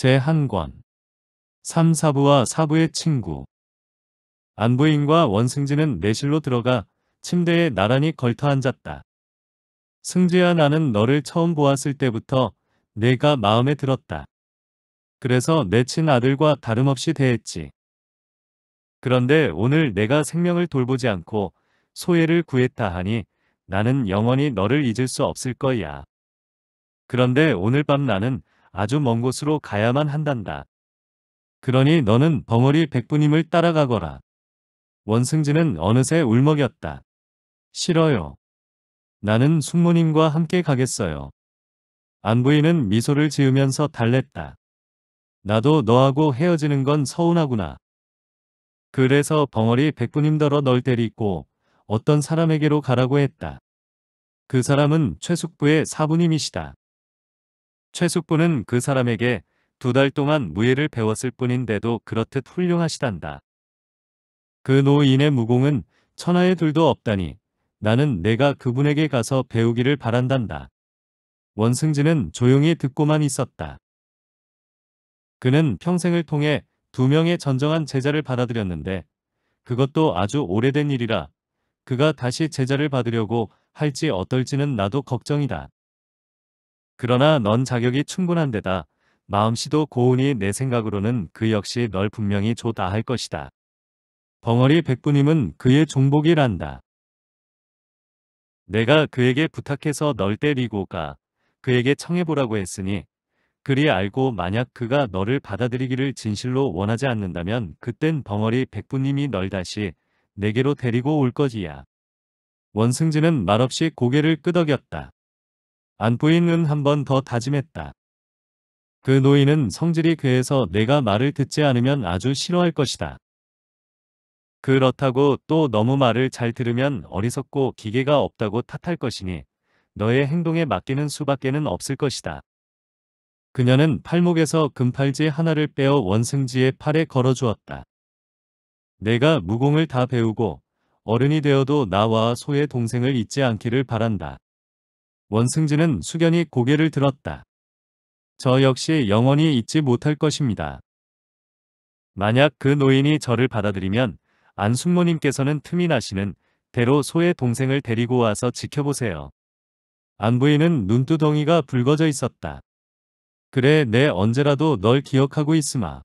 제1권 3, 사부와 4부의 친구 안부인과 원승진은 내실로 들어가 침대에 나란히 걸터앉았다. 승지야 나는 너를 처음 보았을 때부터 내가 마음에 들었다. 그래서 내 친아들과 다름없이 대했지. 그런데 오늘 내가 생명을 돌보지 않고 소외를 구했다 하니 나는 영원히 너를 잊을 수 없을 거야. 그런데 오늘 밤 나는 아주 먼 곳으로 가야만 한단다. 그러니 너는 벙어리 백부님을 따라가거라. 원승진은 어느새 울먹였다. 싫어요. 나는 숙모님과 함께 가겠어요. 안부인은 미소를 지으면서 달랬다. 나도 너하고 헤어지는 건 서운하구나. 그래서 벙어리 백부님더러 널 데리고 어떤 사람에게로 가라고 했다. 그 사람은 최숙부의 사부님이시다. 최숙부는 그 사람에게 두 달 동안 무예를 배웠을 뿐인데도 그렇듯 훌륭하시단다. 그 노인의 무공은 천하에 둘도 없다니 나는 내가 그분에게 가서 배우기를 바란단다. 원승진은 조용히 듣고만 있었다. 그는 평생을 통해 두 명의 전정한 제자를 받아들였는데 그것도 아주 오래된 일이라 그가 다시 제자를 받으려고 할지 어떨지는 나도 걱정이다. 그러나 넌 자격이 충분한 데다 마음씨도 고우니 내 생각으로는 그 역시 널 분명히 좋다 할 것이다. 벙어리 백부님은 그의 종복이란다. 내가 그에게 부탁해서 널 때리고 가 그에게 청해보라고 했으니 그리 알고 만약 그가 너를 받아들이기를 진실로 원하지 않는다면 그땐 벙어리 백부님이 널 다시 내게로 데리고 올 것이야. 원승진은 말없이 고개를 끄덕였다. 안부인은 한 번 더 다짐했다. 그 노인은 성질이 괴해서 내가 말을 듣지 않으면 아주 싫어할 것이다. 그렇다고 또 너무 말을 잘 들으면 어리석고 기계가 없다고 탓할 것이니 너의 행동에 맡기는 수밖에는 없을 것이다. 그녀는 팔목에서 금팔찌 하나를 빼어 원승지의 팔에 걸어주었다. 내가 무공을 다 배우고 어른이 되어도 나와 소의 동생을 잊지 않기를 바란다. 원승진은 숙연히 고개를 들었다. 저 역시 영원히 잊지 못할 것입니다. 만약 그 노인이 저를 받아들이면 안순모님께서는 틈이 나시는 대로 소의 동생을 데리고 와서 지켜보세요. 안부인은 눈두덩이가 붉어져 있었다. 그래 내 네, 언제라도 널 기억하고 있으마.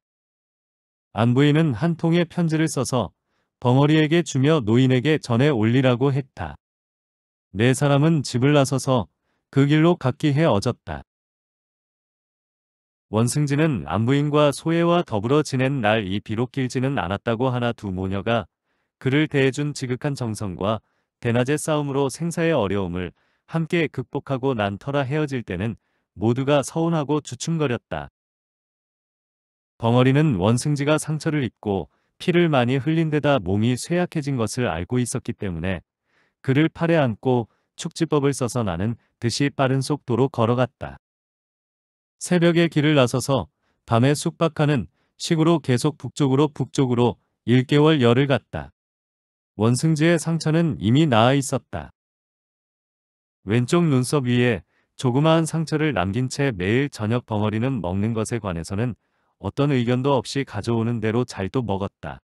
안부인은 한 통의 편지를 써서 벙어리에게 주며 노인에게 전해 올리라고 했다. 네 사람은 집을 나서서 그 길로 각기해 어졌다. 원승진은 안부인과 소혜와 더불어 지낸 날이 비록 길지는 않았다고 하나 두 모녀가 그를 대해준 지극한 정성과 대낮의 싸움으로 생사의 어려움을 함께 극복하고 난 터라 헤어질 때는 모두가 서운하고 주춤거렸다. 벙어리는 원승지가 상처를 입고 피를 많이 흘린 데다 몸이 쇠약해진 것을 알고 있었기 때문에 그를 팔에 안고 축지법을 써서 나는 듯이 빠른 속도로 걸어갔다. 새벽에 길을 나서서 밤에 숙박하는 식으로 계속 북쪽으로 북쪽으로 1개월 열을 갔다. 원승지의 상처는 이미 나아 있었다. 왼쪽 눈썹 위에 조그마한 상처를 남긴 채 매일 저녁 벙어리는 먹는 것에 관해서는 어떤 의견도 없이 가져오는 대로 잘도 먹었다.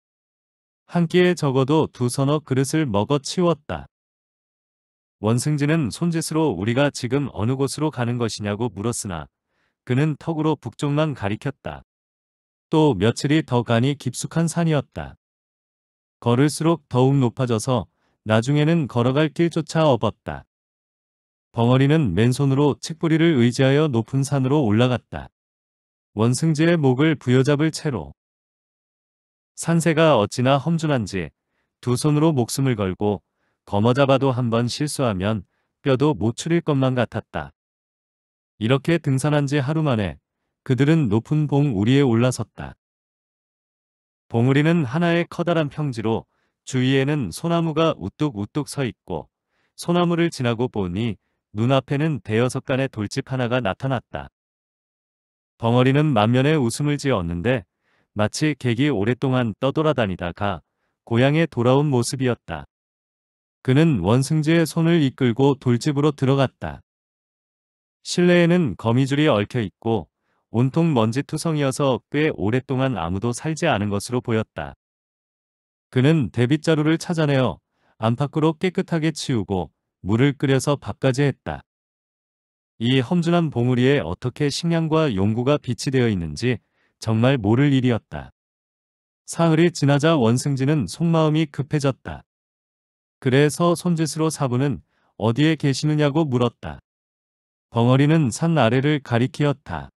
한 끼에 적어도 두 서너 그릇을 먹어 치웠다. 원승진은 손짓으로 우리가 지금 어느 곳으로 가는 것이냐고 물었으나 그는 턱으로 북쪽만 가리켰다. 또 며칠이 더 가니 깊숙한 산이었다. 걸을수록 더욱 높아져서 나중에는 걸어갈 길조차 없었다. 벙어리는 맨손으로 책부리를 의지하여 높은 산으로 올라갔다. 원승지의 목을 부여잡을 채로 산세가 어찌나 험준한지 두 손으로 목숨을 걸고 거머잡아도 한번 실수하면 뼈도 못 추릴 것만 같았다. 이렇게 등산한 지 하루 만에 그들은 높은 봉우리에 올라섰다. 봉우리는 하나의 커다란 평지로 주위에는 소나무가 우뚝우뚝 서 있고 소나무를 지나고 보니 눈앞에는 대여섯 간의 돌집 하나가 나타났다. 벙어리는 만면에 웃음을 지었는데 마치 객이 오랫동안 떠돌아다니다가 고향에 돌아온 모습이었다. 그는 원승지의 손을 이끌고 돌집으로 들어갔다. 실내에는 거미줄이 얽혀있고 온통 먼지투성이어서 꽤 오랫동안 아무도 살지 않은 것으로 보였다. 그는 대빗자루를 찾아내어 안팎으로 깨끗하게 치우고 물을 끓여서 밥까지 했다. 이 험준한 봉우리에 어떻게 식량과 용구가 비치되어 있는지 정말 모를 일이었다. 사흘이 지나자 원승지는 속마음이 급해졌다. 그래서 손짓으로 사부는 어디에 계시느냐고 물었다. 벙어리는 산 아래를 가리키었다.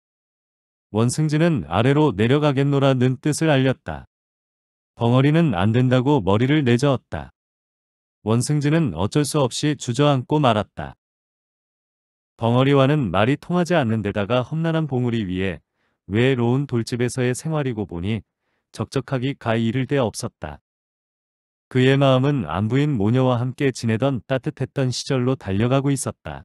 원승진은 아래로 내려가겠노라는 뜻을 알렸다. 벙어리는 안 된다고 머리를 내저었다. 원승진은 어쩔 수 없이 주저앉고 말았다. 벙어리와는 말이 통하지 않는 데다가 험난한 봉우리 위에 외로운 돌집에서의 생활이고 보니 적적하기 가이 이를 데 없었다. 그의 마음은 안부인 모녀와 함께 지내던 따뜻했던 시절로 달려가고 있었다.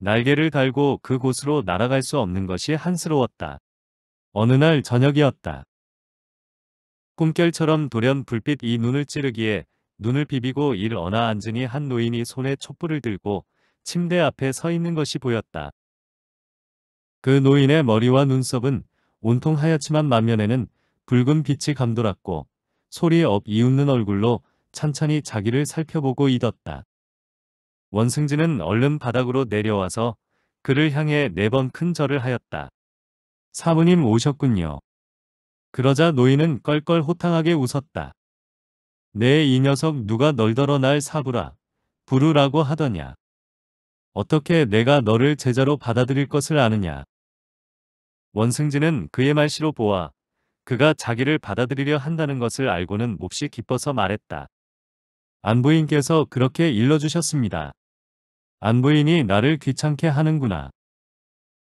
날개를 달고 그곳으로 날아갈 수 없는 것이 한스러웠다. 어느 날 저녁이었다. 꿈결처럼 돌연 불빛 이 눈을 찌르기에 눈을 비비고 일어나 앉으니 한 노인이 손에 촛불을 들고 침대 앞에 서 있는 것이 보였다. 그 노인의 머리와 눈썹은 온통 하얗지만 만면에는 붉은 빛이 감돌았고 소리에 업 이웃는 얼굴로 찬찬히 자기를 살펴보고 있었다. 원승진은 얼른 바닥으로 내려와서 그를 향해 네 번 큰 절을 하였다. 사부님 오셨군요. 그러자 노인은 껄껄 호탕하게 웃었다. 네이 녀석 누가 널더러 날 사부라 부르라고 하더냐. 어떻게 내가 너를 제자로 받아들일 것을 아느냐. 원승진은 그의 말씨로 보아 그가 자기를 받아들이려 한다는 것을 알고는 몹시 기뻐서 말했다. 안부인께서 그렇게 일러주셨습니다. 안부인이 나를 귀찮게 하는구나.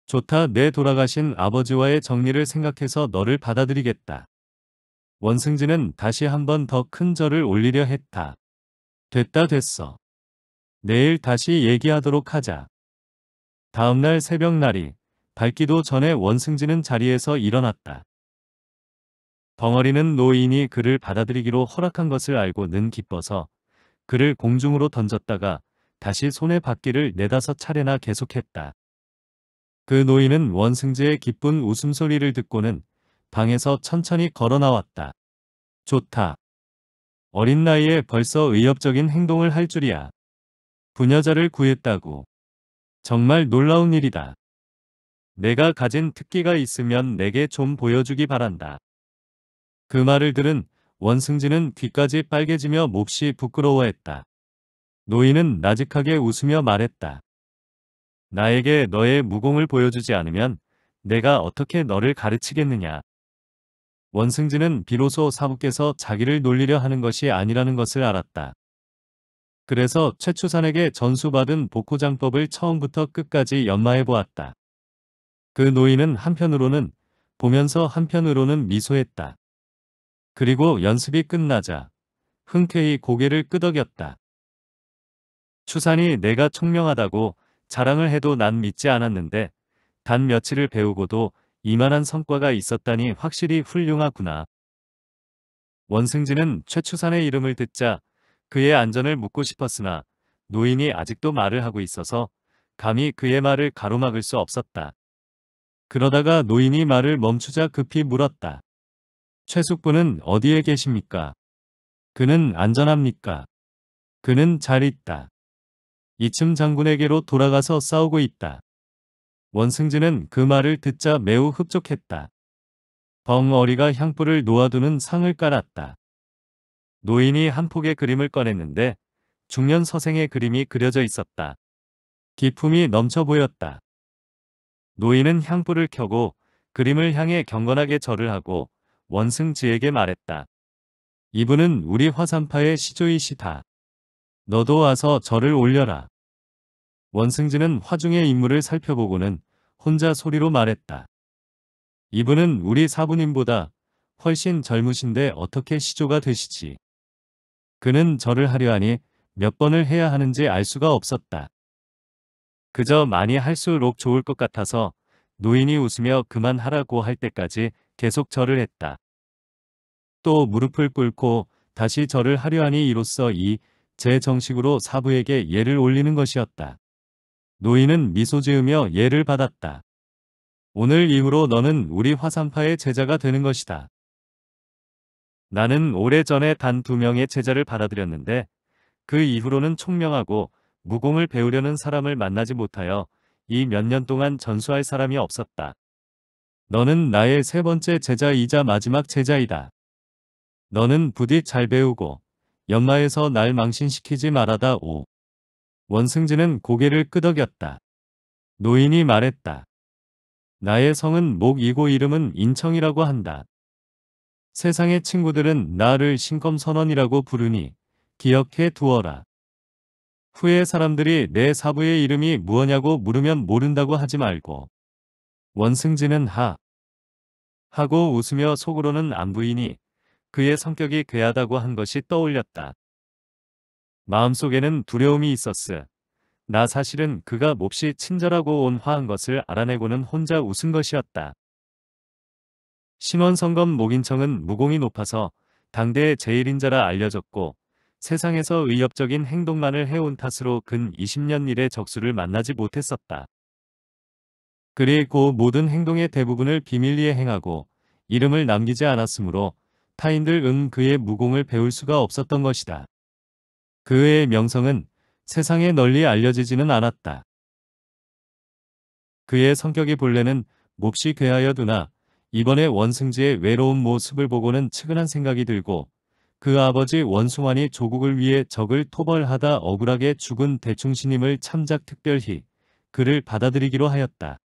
좋다 내 돌아가신 아버지와의 정리를 생각해서 너를 받아들이겠다. 원승진은 다시 한 번 더 큰 절을 올리려 했다. 됐다 됐어. 내일 다시 얘기하도록 하자. 다음날 새벽 날이 밝기도 전에 원승진은 자리에서 일어났다. 덩어리는 노인이 그를 받아들이기로 허락한 것을 알고 는 기뻐서 그를 공중으로 던졌다가 다시 손에 받기를 네다섯 차례나 계속했다. 그 노인은 원승재의 기쁜 웃음소리를 듣고는 방에서 천천히 걸어 나왔다. 좋다. 어린 나이에 벌써 의협적인 행동을 할 줄이야. 부녀자를 구했다고. 정말 놀라운 일이다. 내가 가진 특기가 있으면 내게 좀 보여주기 바란다. 그 말을 들은 원승진은 귀까지 빨개지며 몹시 부끄러워했다. 노인은 나직하게 웃으며 말했다. 나에게 너의 무공을 보여주지 않으면 내가 어떻게 너를 가르치겠느냐. 원승진은 비로소 사부께서 자기를 놀리려 하는 것이 아니라는 것을 알았다. 그래서 최추산에게 전수받은 복호장법을 처음부터 끝까지 연마해 보았다. 그 노인은 한편으로는 보면서 한편으로는 미소했다. 그리고 연습이 끝나자 흔쾌히 고개를 끄덕였다. 추산이 내가 총명하다고 자랑을 해도 난 믿지 않았는데 단 며칠을 배우고도 이만한 성과가 있었다니 확실히 훌륭하구나. 원승진은 최추산의 이름을 듣자 그의 안전을 묻고 싶었으나 노인이 아직도 말을 하고 있어서 감히 그의 말을 가로막을 수 없었다. 그러다가 노인이 말을 멈추자 급히 물었다. 최숙부는 어디에 계십니까? 그는 안전합니까? 그는 잘 있다. 이쯤 장군에게로 돌아가서 싸우고 있다. 원승진은 그 말을 듣자 매우 흡족했다. 벙어리가 향불을 놓아두는 상을 깔았다. 노인이 한 폭의 그림을 꺼냈는데 중년 서생의 그림이 그려져 있었다. 기품이 넘쳐 보였다. 노인은 향불을 켜고 그림을 향해 경건하게 절을 하고 원승지에게 말했다. 이분은 우리 화산파의 시조이시다. 너도 와서 저를 올려라. 원승지는 화중의 인물을 살펴보고는 혼자 소리로 말했다. 이분은 우리 사부님보다 훨씬 젊으신데 어떻게 시조가 되시지? 그는 절을 하려 하니 몇 번을 해야 하는지 알 수가 없었다. 그저 많이 할수록 좋을 것 같아서 노인이 웃으며 그만하라고 할 때까지 계속 절을 했다. 또 무릎을 꿇고 다시 절을 하려하니 이로써 이 제 정식으로 사부에게 예를 올리는 것이었다. 노인은 미소 지으며 예를 받았다. 오늘 이후로 너는 우리 화산파의 제자가 되는 것이다. 나는 오래전에 단 두 명의 제자를 받아들였는데 그 이후로는 총명하고 무공을 배우려는 사람을 만나지 못하여 이 몇 년 동안 전수할 사람이 없었다. 너는 나의 세 번째 제자이자 마지막 제자이다. 너는 부디 잘 배우고 연마에서 날 망신시키지 말아다 오. 원승진은 고개를 끄덕였다. 노인이 말했다. 나의 성은 목이고 이름은 인청이라고 한다. 세상의 친구들은 나를 신검선언이라고 부르니 기억해 두어라. 후에 사람들이 내 사부의 이름이 무엇냐고 물으면 모른다고 하지 말고 원승진은 하 하고 웃으며 속으로는 안부인이 그의 성격이 괴하다고 한 것이 떠올렸다. 마음속에는 두려움이 있었으. 나 사실은 그가 몹시 친절하고 온화한 것을 알아내고는 혼자 웃은 것이었다. 신원성검 목인청은 무공이 높아서 당대의 제1인자라 알려졌고 세상에서 의협적인 행동만을 해온 탓으로 근 20년 일의 적수를 만나지 못했었다. 그리고 모든 행동의 대부분을 비밀리에 행하고 이름을 남기지 않았으므로 타인들은 그의 무공을 배울 수가 없었던 것이다. 그의 명성은 세상에 널리 알려지지는 않았다. 그의 성격이 본래는 몹시 괴하여 두나 이번에 원승지의 외로운 모습을 보고는 측은한 생각이 들고 그 아버지 원숭환이 조국을 위해 적을 토벌하다 억울하게 죽은 대충신임을 참작 특별히 그를 받아들이기로 하였다.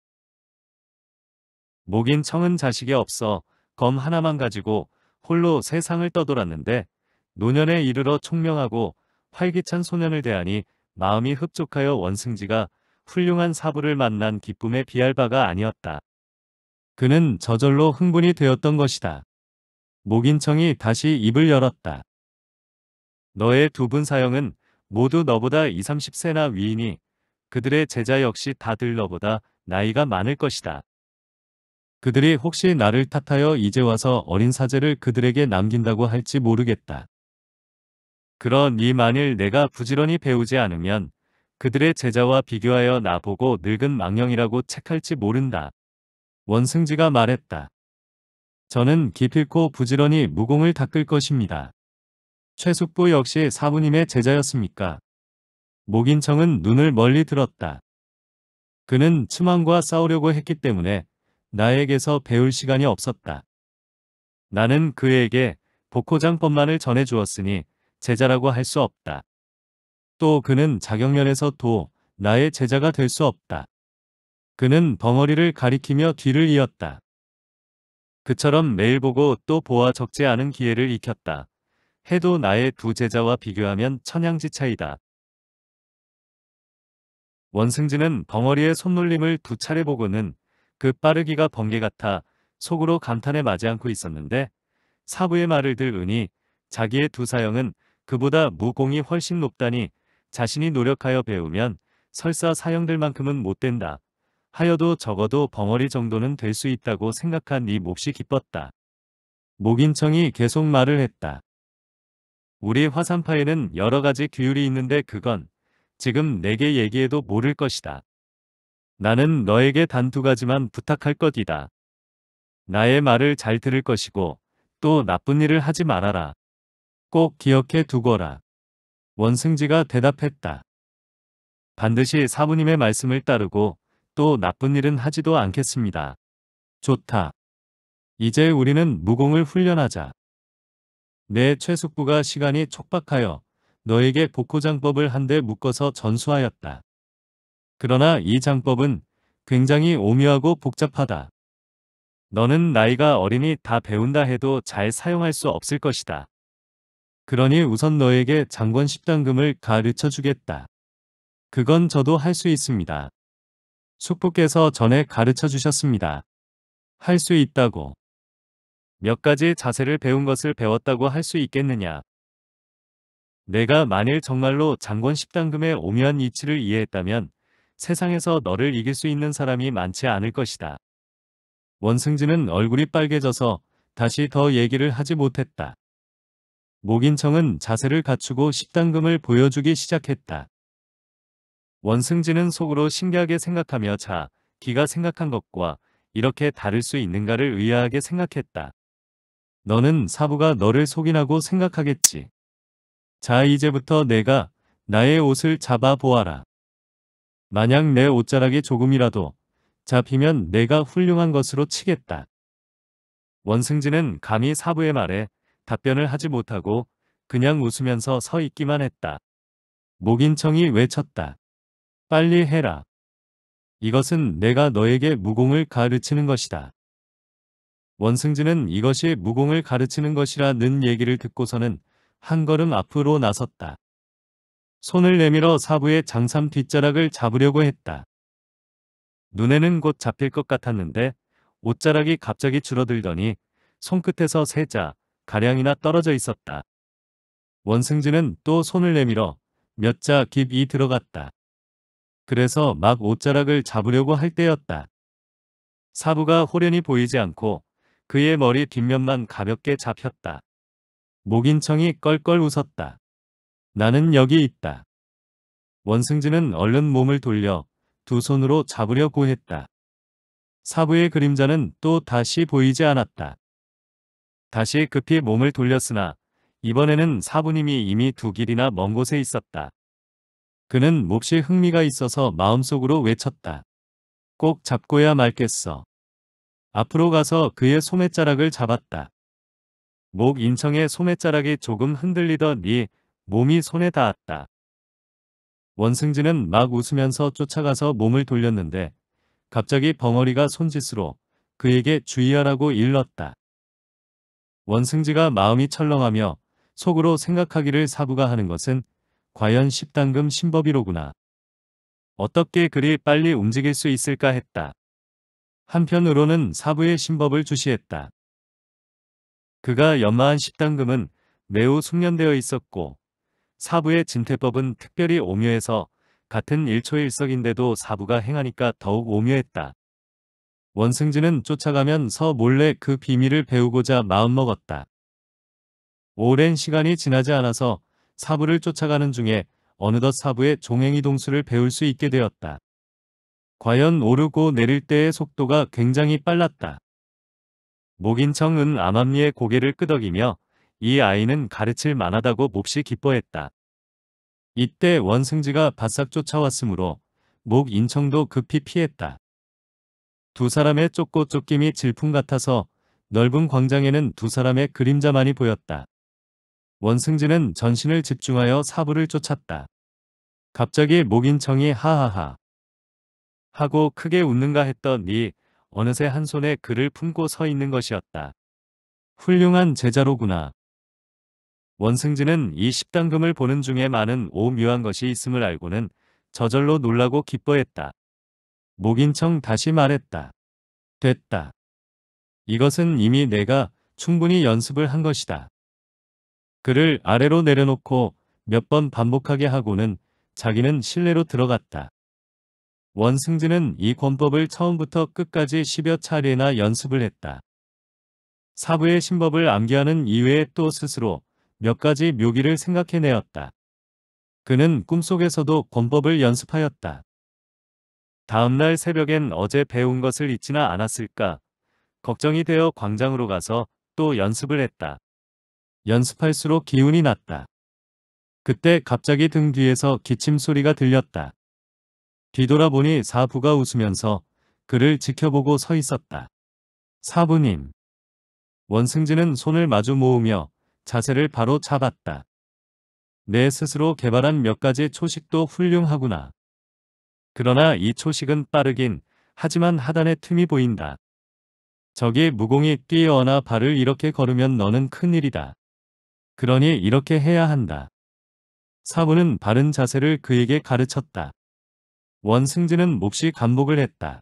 목인 청은 자식이 없어 검 하나만 가지고 홀로 세상을 떠돌았는데 노년에 이르러 총명하고 활기찬 소년을 대하니 마음이 흡족하여 원승지가 훌륭한 사부를 만난 기쁨에 비할 바가 아니었다. 그는 저절로 흥분이 되었던 것이다. 목인청이 다시 입을 열었다. 너의 두 분 사형은 모두 너보다 20, 30세나 위이니 그들의 제자 역시 다들 너보다 나이가 많을 것이다. 그들이 혹시 나를 탓하여 이제 와서 어린 사제를 그들에게 남긴다고 할지 모르겠다. 그러니 만일 내가 부지런히 배우지 않으면 그들의 제자와 비교하여 나보고 늙은 망령이라고 책할지 모른다. 원승지가 말했다. 저는 기필코 부지런히 무공을 닦을 것입니다. 최숙부 역시 사부님의 제자였습니까? 목인청은 눈을 멀리 들었다. 그는 츠망과 싸우려고 했기 때문에 나에게서 배울 시간이 없었다. 나는 그에게 복호장법만을 전해주었으니 제자라고 할 수 없다. 또 그는 자격면에서 도 나의 제자가 될 수 없다. 그는 벙어리를 가리키며 뒤를 이었다. 그처럼 매일 보고 또 보아 적지 않은 기회를 익혔다. 해도 나의 두 제자와 비교하면 천양지차이다. 원승진은 벙어리의 손놀림을 두 차례 보고는 그 빠르기가 번개 같아 속으로 감탄에 마지 않고 있었는데 사부의 말을 들으니 자기의 두 사형은 그보다 무공이 훨씬 높다니 자신이 노력하여 배우면 설사 사형들만큼은 못된다. 하여도 적어도 벙어리 정도는 될 수 있다고 생각한 이 몹시 기뻤다. 목인청이 계속 말을 했다. 우리 화산파에는 여러 가지 규율이 있는데 그건 지금 내게 얘기해도 모를 것이다. 나는 너에게 단 두 가지만 부탁할 것이다. 나의 말을 잘 들을 것이고 또 나쁜 일을 하지 말아라. 꼭 기억해 두거라. 원승지가 대답했다. 반드시 사부님의 말씀을 따르고 또 나쁜 일은 하지도 않겠습니다. 좋다. 이제 우리는 무공을 훈련하자. 내 최숙부가 시간이 촉박하여 너에게 복호장법을 한데 묶어서 전수하였다. 그러나 이 장법은 굉장히 오묘하고 복잡하다. 너는 나이가 어리니 다 배운다 해도 잘 사용할 수 없을 것이다. 그러니 우선 너에게 장권 십당금을 가르쳐 주겠다. 그건 저도 할 수 있습니다. 숙부께서 전에 가르쳐 주셨습니다. 할 수 있다고. 몇 가지 자세를 배운 것을 배웠다고 할 수 있겠느냐. 내가 만일 정말로 장권 십당금의 오묘한 이치를 이해했다면 세상에서 너를 이길 수 있는 사람이 많지 않을 것이다. 원승진은 얼굴이 빨개져서 다시 더 얘기를 하지 못했다. 목인청은 자세를 갖추고 십당금을 보여주기 시작했다. 원승진은 속으로 신기하게 생각하며 자, 기가 생각한 것과 이렇게 다를 수 있는가를 의아하게 생각했다. 너는 사부가 너를 속인하고 생각하겠지. 자 이제부터 내가 나의 옷을 잡아 보아라. 만약 내 옷자락이 조금이라도 잡히면 내가 훌륭한 것으로 치겠다. 원승진은 감히 사부의 말에 답변을 하지 못하고 그냥 웃으면서 서 있기만 했다. 목인청이 외쳤다. 빨리 해라. 이것은 내가 너에게 무공을 가르치는 것이다. 원승진은 이것이 무공을 가르치는 것이라는 얘기를 듣고서는 한 걸음 앞으로 나섰다. 손을 내밀어 사부의 장삼 뒷자락을 잡으려고 했다. 눈에는 곧 잡힐 것 같았는데 옷자락이 갑자기 줄어들더니 손끝에서 세 자 가량이나 떨어져 있었다. 원승진은 또 손을 내밀어 몇 자 깊이 들어갔다. 그래서 막 옷자락을 잡으려고 할 때였다. 사부가 호련히 보이지 않고 그의 머리 뒷면만 가볍게 잡혔다. 목인청이 껄껄 웃었다. 나는 여기 있다. 원승진은 얼른 몸을 돌려 두 손으로 잡으려고 했다. 사부의 그림자는 또 다시 보이지 않았다. 다시 급히 몸을 돌렸으나 이번에는 사부님이 이미 두 길이나 먼 곳에 있었다. 그는 몹시 흥미가 있어서 마음속으로 외쳤다. 꼭 잡고야 말겠어. 앞으로 가서 그의 소매자락을 잡았다. 목 인청의 소매자락이 조금 흔들리더니 몸이 손에 닿았다. 원승진은 막 웃으면서 쫓아가서 몸을 돌렸는데 갑자기 벙어리가 손짓으로 그에게 주의하라고 일렀다. 원승지가 마음이 철렁하며 속으로 생각하기를 사부가 하는 것은 과연 십당금 신법이로구나. 어떻게 그리 빨리 움직일 수 있을까 했다. 한편으로는 사부의 신법을 주시했다. 그가 연마한 십당금은 매우 숙련되어 있었고 사부의 진퇴법은 특별히 오묘해서 같은 일초일석인데도 사부가 행하니까 더욱 오묘했다. 원승진은 쫓아가면서 몰래 그 비밀을 배우고자 마음먹었다. 오랜 시간이 지나지 않아서 사부를 쫓아가는 중에 어느덧 사부의 종행이 동수를 배울 수 있게 되었다. 과연 오르고 내릴 때의 속도가 굉장히 빨랐다. 목인청은 암암리의 고개를 끄덕이며 이 아이는 가르칠 만하다고 몹시 기뻐했다. 이때 원승지가 바싹 쫓아왔으므로 목 인청도 급히 피했다. 두 사람의 쫓고 쫓김이 질풍 같아서 넓은 광장에는 두 사람의 그림자만이 보였다. 원승지는 전신을 집중하여 사부를 쫓았다. 갑자기 목인청이 하하하 하고 크게 웃는가 했더니 어느새 한 손에 그를 품고 서 있는 것이었다. 훌륭한 제자로구나. 원승진은 이 십당금을 보는 중에 많은 오묘한 것이 있음을 알고는 저절로 놀라고 기뻐했다. 목인청 다시 말했다. 됐다. 이것은 이미 내가 충분히 연습을 한 것이다. 그를 아래로 내려놓고 몇 번 반복하게 하고는 자기는 실내로 들어갔다. 원승진은 이 권법을 처음부터 끝까지 10여 차례나 연습을 했다. 사부의 신법을 암기하는 이외에 또 스스로 몇 가지 묘기를 생각해내었다. 그는 꿈속에서도 권법을 연습하였다. 다음날 새벽엔 어제 배운 것을 잊지나 않았을까 걱정이 되어 광장으로 가서 또 연습을 했다. 연습할수록 기운이 났다. 그때 갑자기 등 뒤에서 기침 소리가 들렸다. 뒤돌아보니 사부가 웃으면서 그를 지켜보고 서 있었다. 사부님. 원승진은 손을 마주 모으며 자세를 바로 잡았다. 내 스스로 개발한 몇 가지 초식도 훌륭하구나. 그러나 이 초식은 빠르긴 하지만 하단에 틈이 보인다. 저기 무공이 뛰어나 발을 이렇게 걸으면 너는 큰일이다. 그러니 이렇게 해야 한다. 사부는 바른 자세를 그에게 가르쳤다. 원승진은 몹시 감복을 했다.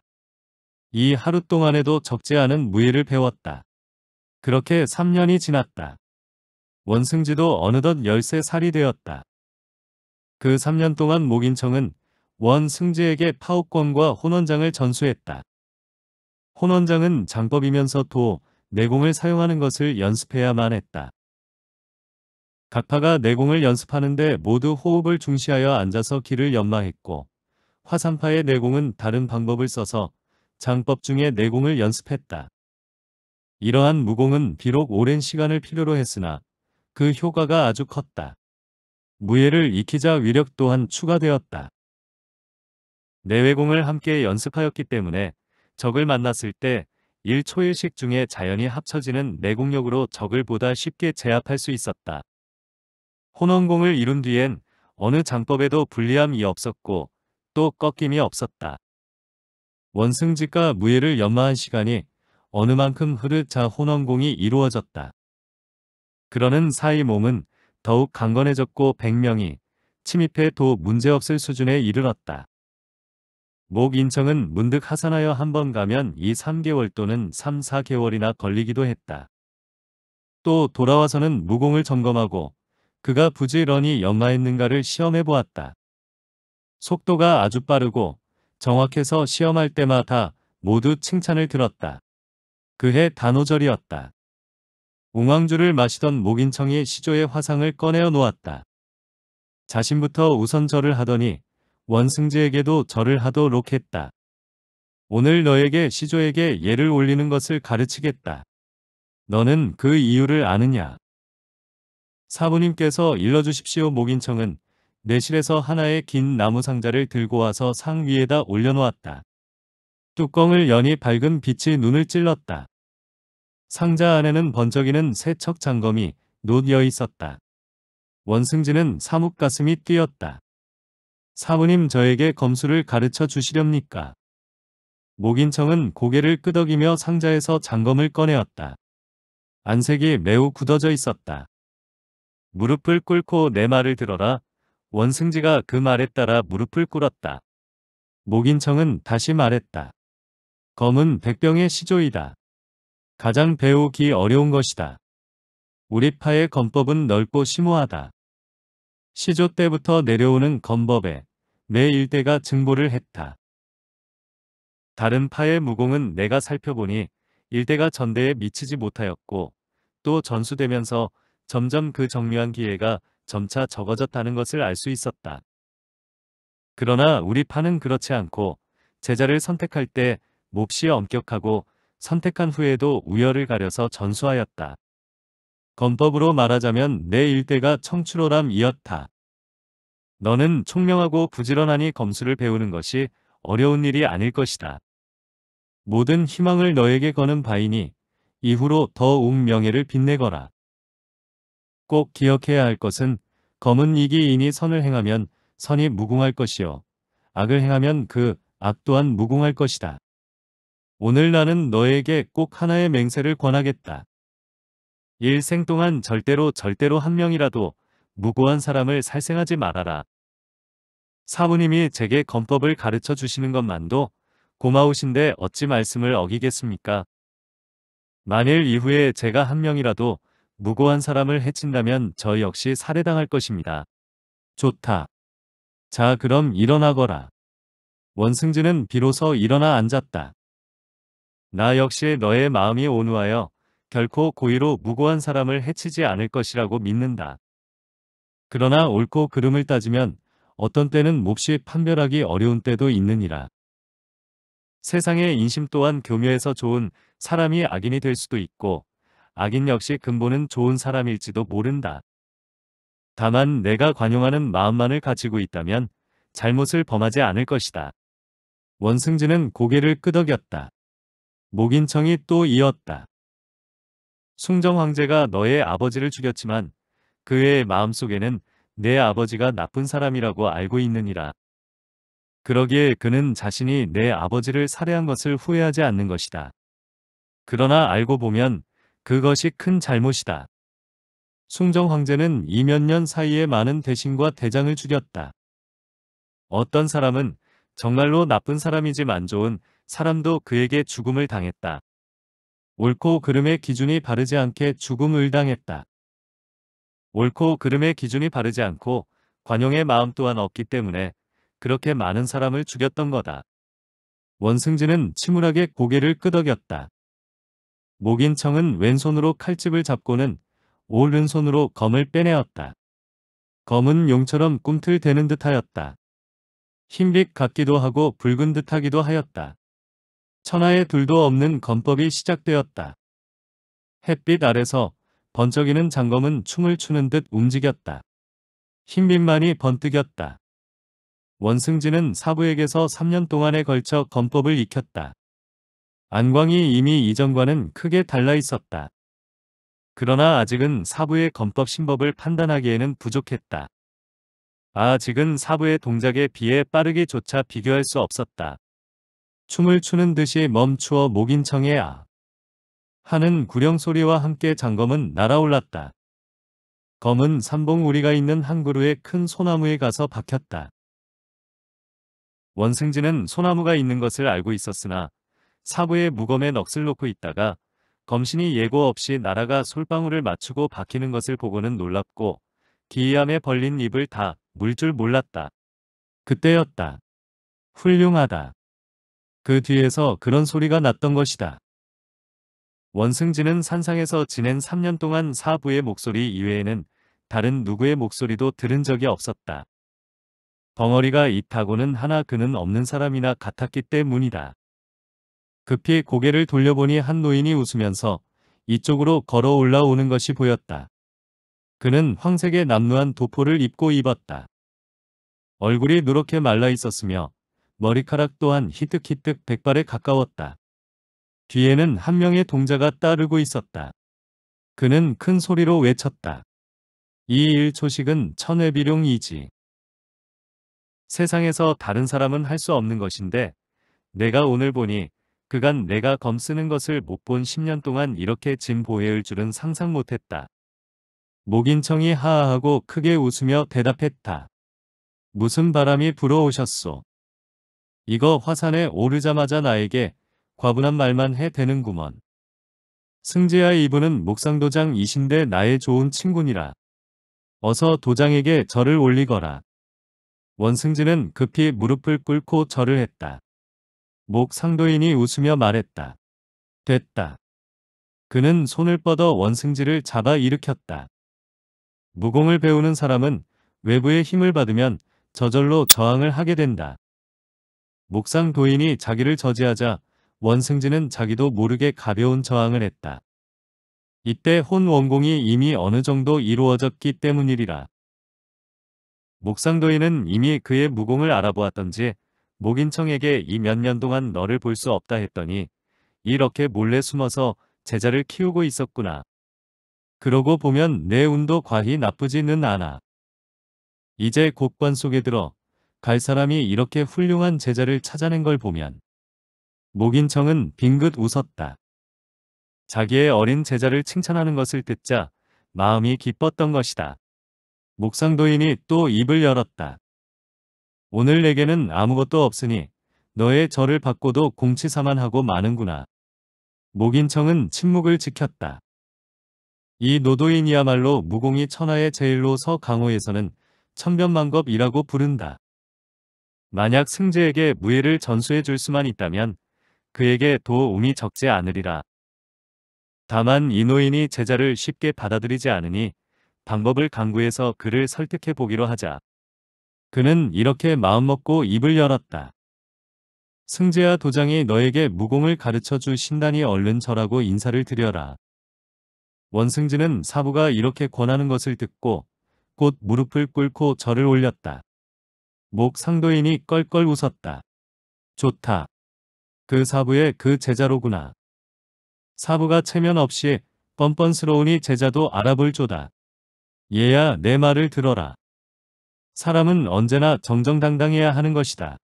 이 하루 동안에도 적지 않은 무예를 배웠다. 그렇게 3년이 지났다. 원승지도 어느덧 13살이 되었다. 그 3년 동안 목인청은 원승지에게 파옥권과 혼원장을 전수했다. 혼원장은 장법이면서 도, 내공을 사용하는 것을 연습해야만 했다. 각파가 내공을 연습하는데 모두 호흡을 중시하여 앉아서 길을 연마했고 화산파의 내공은 다른 방법을 써서 장법 중에 내공을 연습했다. 이러한 무공은 비록 오랜 시간을 필요로 했으나 그 효과가 아주 컸다. 무예를 익히자 위력 또한 추가되었다. 내외공을 함께 연습하였기 때문에 적을 만났을 때1초1식 중에 자연히 합쳐지는 내공력으로 적을 보다 쉽게 제압할 수 있었다. 혼원공을 이룬 뒤엔 어느 장법에도 불리함이 없었고 또 꺾임이 없었다. 원승지가 무예를 연마한 시간이 어느 만큼 흐르자 혼원공이 이루어졌다. 그러는 사이 몸은 더욱 강건해졌고 백명이 침입해도 문제없을 수준에 이르렀다. 목 인청은 문득 하산하여 한 번 가면 이 3개월 또는 3, 4개월이나 걸리기도 했다. 또 돌아와서는 무공을 점검하고 그가 부지런히 연마했는가를 시험해 보았다. 속도가 아주 빠르고 정확해서 시험할 때마다 모두 칭찬을 들었다. 그해 단오절이었다. 웅황주를 마시던 목인청이 시조의 화상을 꺼내어 놓았다. 자신부터 우선 절을 하더니 원승지에게도 절을 하도록 했다. 오늘 너에게 시조에게 예를 올리는 것을 가르치겠다. 너는 그 이유를 아느냐? 사부님께서 일러주십시오 목인청은 내실에서 하나의 긴 나무 상자를 들고 와서 상 위에다 올려놓았다. 뚜껑을 연이 밝은 빛이 눈을 찔렀다. 상자 안에는 번쩍이는 세척 장검이 놓여 있었다. 원승진은 사뭇 가슴이 뛰었다. 사부님 저에게 검수를 가르쳐 주시렵니까? 목인청은 고개를 끄덕이며 상자에서 장검을 꺼내었다. 안색이 매우 굳어져 있었다. 무릎을 꿇고 내 말을 들어라. 원승지가 그 말에 따라 무릎을 꿇었다. 목인청은 다시 말했다. 검은 백병의 시조이다. 가장 배우기 어려운 것이다. 우리파의 건법은 넓고 심오하다. 시조 때부터 내려오는 건법에 내 일대가 증보를 했다. 다른 파의 무공은 내가 살펴보니 일대가 전대에 미치지 못하였고 또 전수되면서 점점 그 정묘한 기회가 점차 적어졌다는 것을 알 수 있었다. 그러나 우리 파는 그렇지 않고 제자를 선택할 때 몹시 엄격하고 선택한 후에도 우열을 가려서 전수하였다. 건법으로 말하자면 내 일대가 청출호람이었다. 너는 총명하고 부지런하니 검수를 배우는 것이 어려운 일이 아닐 것이다. 모든 희망을 너에게 거는 바이니 이후로 더욱 명예를 빛내거라. 꼭 기억해야 할 것은 검은 이기인이 선을 행하면 선이 무궁할 것이요. 악을 행하면 그 악 또한 무궁할 것이다. 오늘 나는 너에게 꼭 하나의 맹세를 권하겠다. 일생 동안 절대로 절대로 한 명이라도 무고한 사람을 살생하지 말아라. 사부님이 제게 검법을 가르쳐 주시는 것만도 고마우신데 어찌 말씀을 어기겠습니까? 만일 이후에 제가 한 명이라도 무고한 사람을 해친다면 저 역시 살해당할 것입니다. 좋다. 자 그럼 일어나거라. 원승진은 비로소 일어나 앉았다. 나 역시 너의 마음이 온화하여 결코 고의로 무고한 사람을 해치지 않을 것이라고 믿는다. 그러나 옳고 그름을 따지면 어떤 때는 몹시 판별하기 어려운 때도 있느니라. 세상의 인심 또한 교묘해서 좋은 사람이 악인이 될 수도 있고 악인 역시 근본은 좋은 사람일지도 모른다. 다만 내가 관용하는 마음만을 가지고 있다면 잘못을 범하지 않을 것이다. 원승진은 고개를 끄덕였다. 목인청이 또 이었다. 숭정 황제가 너의 아버지를 죽였지만 그의 마음속에는 내 아버지가 나쁜 사람이라고 알고 있느니라. 그러기에 그는 자신이 내 아버지를 살해한 것을 후회하지 않는 것이다. 그러나 알고 보면 그것이 큰 잘못이다. 숭정 황제는 이 몇 년 사이에 많은 대신과 대장을 죽였다. 어떤 사람은 정말로 나쁜 사람이지만 좋은 사람도 그에게 죽음을 당했다. 옳고 그름의 기준이 바르지 않게 죽음을 당했다. 옳고 그름의 기준이 바르지 않고 관용의 마음 또한 없기 때문에 그렇게 많은 사람을 죽였던 거다. 원승진은 침울하게 고개를 끄덕였다. 목인청은 왼손으로 칼집을 잡고는 오른손으로 검을 빼내었다. 검은 용처럼 꿈틀대는 듯하였다. 흰빛 같기도 하고 붉은 듯하기도 하였다. 천하에 둘도 없는 건법이 시작되었다. 햇빛 아래서 번쩍이는 장검은 춤을 추는 듯 움직였다. 흰빛만이 번뜩였다. 원승진은 사부에게서 3년 동안에 걸쳐 건법을 익혔다. 안광이 이미 이전과는 크게 달라 있었다. 그러나 아직은 사부의 건법 신법을 판단하기에는 부족했다. 아직은 사부의 동작에 비해 빠르기조차 비교할 수 없었다. 춤을 추는 듯이 멈추어 목인청해야 아. 하는 구령소리와 함께 장검은 날아올랐다. 검은 삼봉우리가 있는 한 그루의 큰 소나무에 가서 박혔다. 원승진은 소나무가 있는 것을 알고 있었으나 사부의 무검에 넋을 놓고 있다가 검신이 예고 없이 나라가 솔방울을 맞추고 박히는 것을 보고는 놀랍고 기이함에 벌린 입을 다 물 줄 몰랐다. 그때였다. 훌륭하다. 그 뒤에서 그런 소리가 났던 것이다. 원승진은 산상에서 지낸 3년 동안 사부의 목소리 이외에는 다른 누구의 목소리도 들은 적이 없었다. 덩어리가 있다고는 하나 그는 없는 사람이나 같았기 때문이다. 급히 고개를 돌려보니 한 노인이 웃으면서 이쪽으로 걸어 올라오는 것이 보였다. 그는 황색의 남루한 도포를 입고 입었다. 얼굴이 누렇게 말라 있었으며 머리카락 또한 히뜩히뜩 백발에 가까웠다. 뒤에는 한 명의 동자가 따르고 있었다. 그는 큰 소리로 외쳤다. 이일 초식은 천외비룡이지. 세상에서 다른 사람은 할 수 없는 것인데 내가 오늘 보니 그간 내가 검 쓰는 것을 못 본 10년 동안 이렇게 진보해일 줄은 상상 못했다. 목인청이 하하하고 크게 웃으며 대답했다. 무슨 바람이 불어오셨소. 이거 화산에 오르자마자 나에게 과분한 말만 해 대는구먼. 승재야 이분은 목상도장 이신데 나의 좋은 친구니라. 어서 도장에게 절을 올리거라. 원승진은 급히 무릎을 꿇고 절을 했다. 목상도인이 웃으며 말했다. 됐다. 그는 손을 뻗어 원승지를 잡아 일으켰다. 무공을 배우는 사람은 외부의 힘을 받으면 저절로 저항을 하게 된다. 목상 도인이 자기를 저지하자 원승진은 자기도 모르게 가벼운 저항을 했다. 이때 혼 원공이 이미 어느 정도 이루어졌기 때문이리라. 목상도인은 이미 그의 무공을 알아보았던지 목인청에게 이 몇 년 동안 너를 볼 수 없다 했더니 이렇게 몰래 숨어서 제자를 키우고 있었구나. 그러고 보면 내 운도 과히 나쁘지는 않아. 이제 곡관 속에 들어 갈 사람이 이렇게 훌륭한 제자를 찾아낸 걸 보면 목인청은 빙긋 웃었다. 자기의 어린 제자를 칭찬하는 것을 듣자 마음이 기뻤던 것이다. 목상도인이 또 입을 열었다. 오늘 내게는 아무것도 없으니 너의 절을 받고도 공치사만 하고 마는구나. 목인청은 침묵을 지켰다. 이 노도인이야말로 무공이 천하의 제일로 서강호에서는 천변만겁이라고 부른다. 만약 승재에게 무예를 전수해 줄 수만 있다면 그에게 도움이 적지 않으리라. 다만 이 노인이 제자를 쉽게 받아들이지 않으니 방법을 강구해서 그를 설득해 보기로 하자. 그는 이렇게 마음먹고 입을 열었다. 승재야 도장이 너에게 무공을 가르쳐 주신다니 얼른 저라고 인사를 드려라. 원승진은 사부가 이렇게 권하는 것을 듣고 곧 무릎을 꿇고 절을 올렸다. 목 상도인이 껄껄 웃었다. 좋다. 그 사부의 그 제자로구나. 사부가 체면 없이 뻔뻔스러우니 제자도 알아볼 조다. 얘야 내 말을 들어라. 사람은 언제나 정정당당해야 하는 것이다.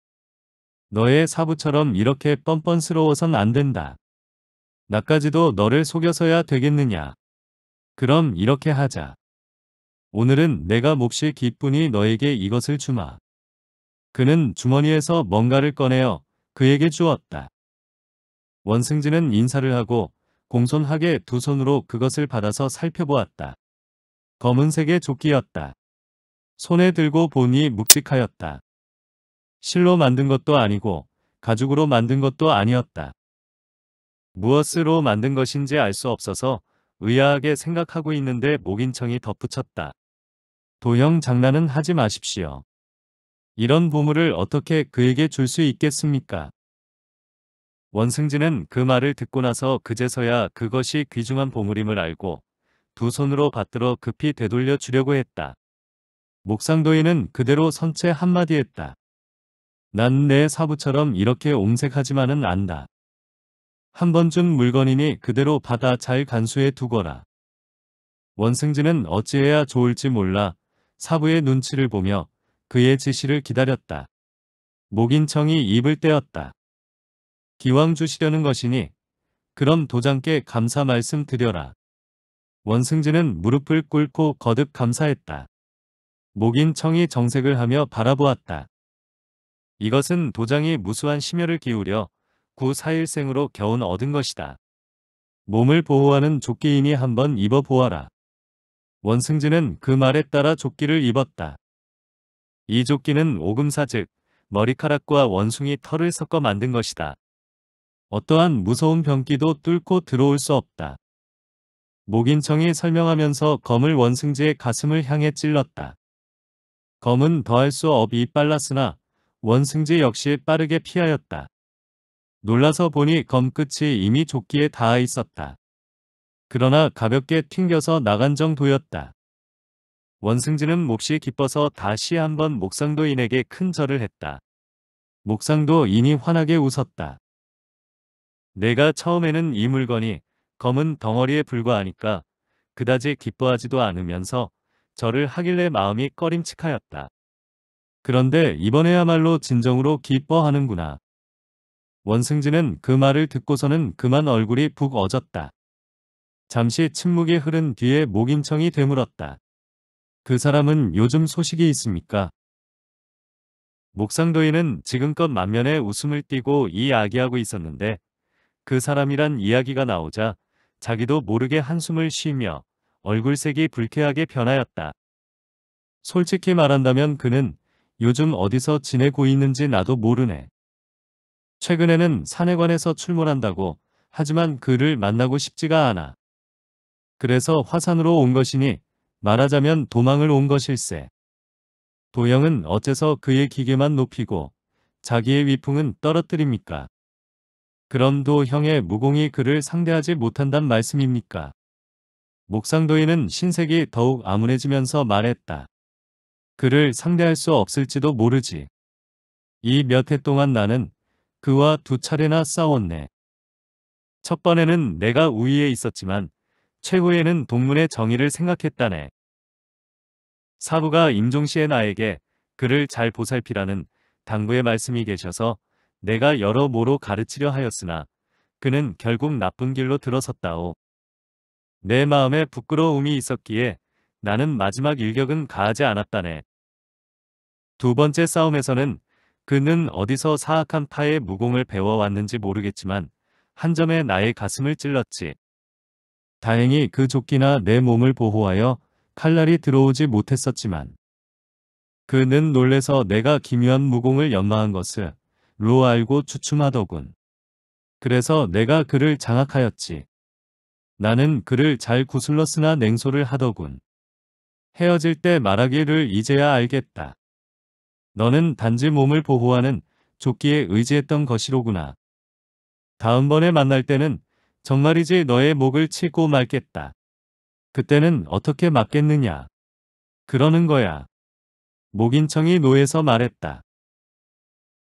너의 사부처럼 이렇게 뻔뻔스러워선 안 된다. 나까지도 너를 속여서야 되겠느냐. 그럼 이렇게 하자. 오늘은 내가 몹시 기쁘니 너에게 이것을 주마. 그는 주머니에서 뭔가를 꺼내어 그에게 주었다. 원승진은 인사를 하고 공손하게 두 손으로 그것을 받아서 살펴보았다. 검은색의 조끼였다. 손에 들고 보니 묵직하였다. 실로 만든 것도 아니고 가죽으로 만든 것도 아니었다. 무엇으로 만든 것인지 알 수 없어서 의아하게 생각하고 있는데 목인청이 덧붙였다. 도형 장난은 하지 마십시오. 이런 보물을 어떻게 그에게 줄 수 있겠습니까? 원승진은 그 말을 듣고 나서 그제서야 그것이 귀중한 보물임을 알고 두 손으로 받들어 급히 되돌려 주려고 했다. 목상도인은 그대로 선체 한마디 했다. 난 내 사부처럼 이렇게 옹색하지만은 안다. 한 번 준 물건이니 그대로 받아 잘 간수해 두거라. 원승진은 어찌해야 좋을지 몰라 사부의 눈치를 보며 그의 지시를 기다렸다. 목인청이 입을 떼었다. 기왕 주시려는 것이니 그럼 도장께 감사 말씀 드려라. 원승진은 무릎을 꿇고 거듭 감사했다. 목인청이 정색을 하며 바라보았다. 이것은 도장이 무수한 심혈을 기울여 구사일생으로 겨운 얻은 것이다. 몸을 보호하는 조끼이니 한번 입어보아라. 원승진은 그 말에 따라 조끼를 입었다. 이 조끼는 오금사 즉 머리카락과 원숭이 털을 섞어 만든 것이다. 어떠한 무서운 병기도 뚫고 들어올 수 없다. 목인청이 설명하면서 검을 원승지의 가슴을 향해 찔렀다. 검은 더할 수 없이 빨랐으나 원승지 역시 빠르게 피하였다. 놀라서 보니 검끝이 이미 조끼에 닿아 있었다. 그러나 가볍게 튕겨서 나간 정도였다. 원승진은 몹시 기뻐서 다시 한번 목상도인에게 큰 절을 했다. 목상도인이 환하게 웃었다. 내가 처음에는 이 물건이 검은 덩어리에 불과하니까 그다지 기뻐하지도 않으면서 절을 하길래 마음이 꺼림칙하였다. 그런데 이번에야말로 진정으로 기뻐하는구나. 원승진은 그 말을 듣고서는 그만 얼굴이 북 어졌다. 잠시 침묵이 흐른 뒤에 목임청이 되물었다. 그 사람은 요즘 소식이 있습니까? 목상도인은 지금껏 만면에 웃음을 띠고 이야기하고 있었는데 그 사람이란 이야기가 나오자 자기도 모르게 한숨을 쉬며 얼굴색이 불쾌하게 변하였다. 솔직히 말한다면 그는 요즘 어디서 지내고 있는지 나도 모르네. 최근에는 산해관에서 출몰한다고 하지만 그를 만나고 싶지가 않아. 그래서 화산으로 온 것이니 말하자면 도망을 온 것일세. 도영은 어째서 그의 기계만 높이고 자기의 위풍은 떨어뜨립니까? 그럼 도형의 무공이 그를 상대하지 못한단 말씀입니까? 목상도인은 신색이 더욱 암울해지면서 말했다. 그를 상대할 수 없을지도 모르지. 이 몇 해 동안 나는 그와 두 차례나 싸웠네. 첫 번에는 내가 우위에 있었지만 최후에는 동문의 정의를 생각했다네. 사부가 임종시의 나에게 그를 잘 보살피라는 당부의 말씀이 계셔서 내가 여러모로 가르치려 하였으나 그는 결국 나쁜 길로 들어섰다오. 내 마음에 부끄러움이 있었기에 나는 마지막 일격은 가하지 않았다네. 두 번째 싸움에서는 그는 어디서 사악한 파의 무공을 배워왔는지 모르겠지만 한 점에 나의 가슴을 찔렀지. 다행히 그 조끼나 내 몸을 보호하여 칼날이 들어오지 못했었지만 그는 놀래서 내가 기묘한 무공을 연마한 것을 로 알고 추춤하더군 그래서 내가 그를 장악하였지. 나는 그를 잘 구슬렀으나 냉소를 하더군. 헤어질 때 말하기를 이제야 알겠다. 너는 단지 몸을 보호하는 조끼에 의지했던 것이로구나. 다음번에 만날 때는 정말이지 너의 목을 치고 말겠다. 그때는 어떻게 맞겠느냐. 그러는 거야. 목인청이 노에서 말했다.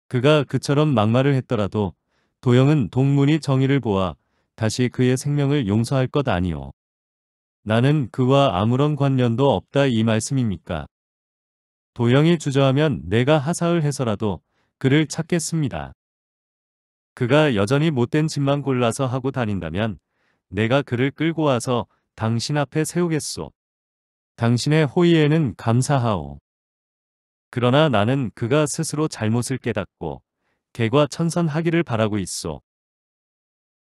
그가 그처럼 막말을 했더라도 도영은 동문이 정의를 보아 다시 그의 생명을 용서할 것 아니오. 나는 그와 아무런 관련도 없다 이 말씀입니까? 도영이 주저하면 내가 하사을 해서라도 그를 찾겠습니다. 그가 여전히 못된 짓만 골라서 하고 다닌다면 내가 그를 끌고 와서 당신 앞에 세우겠소. 당신의 호의에는 감사하오. 그러나 나는 그가 스스로 잘못을 깨닫고 개과 천선하기를 바라고 있소.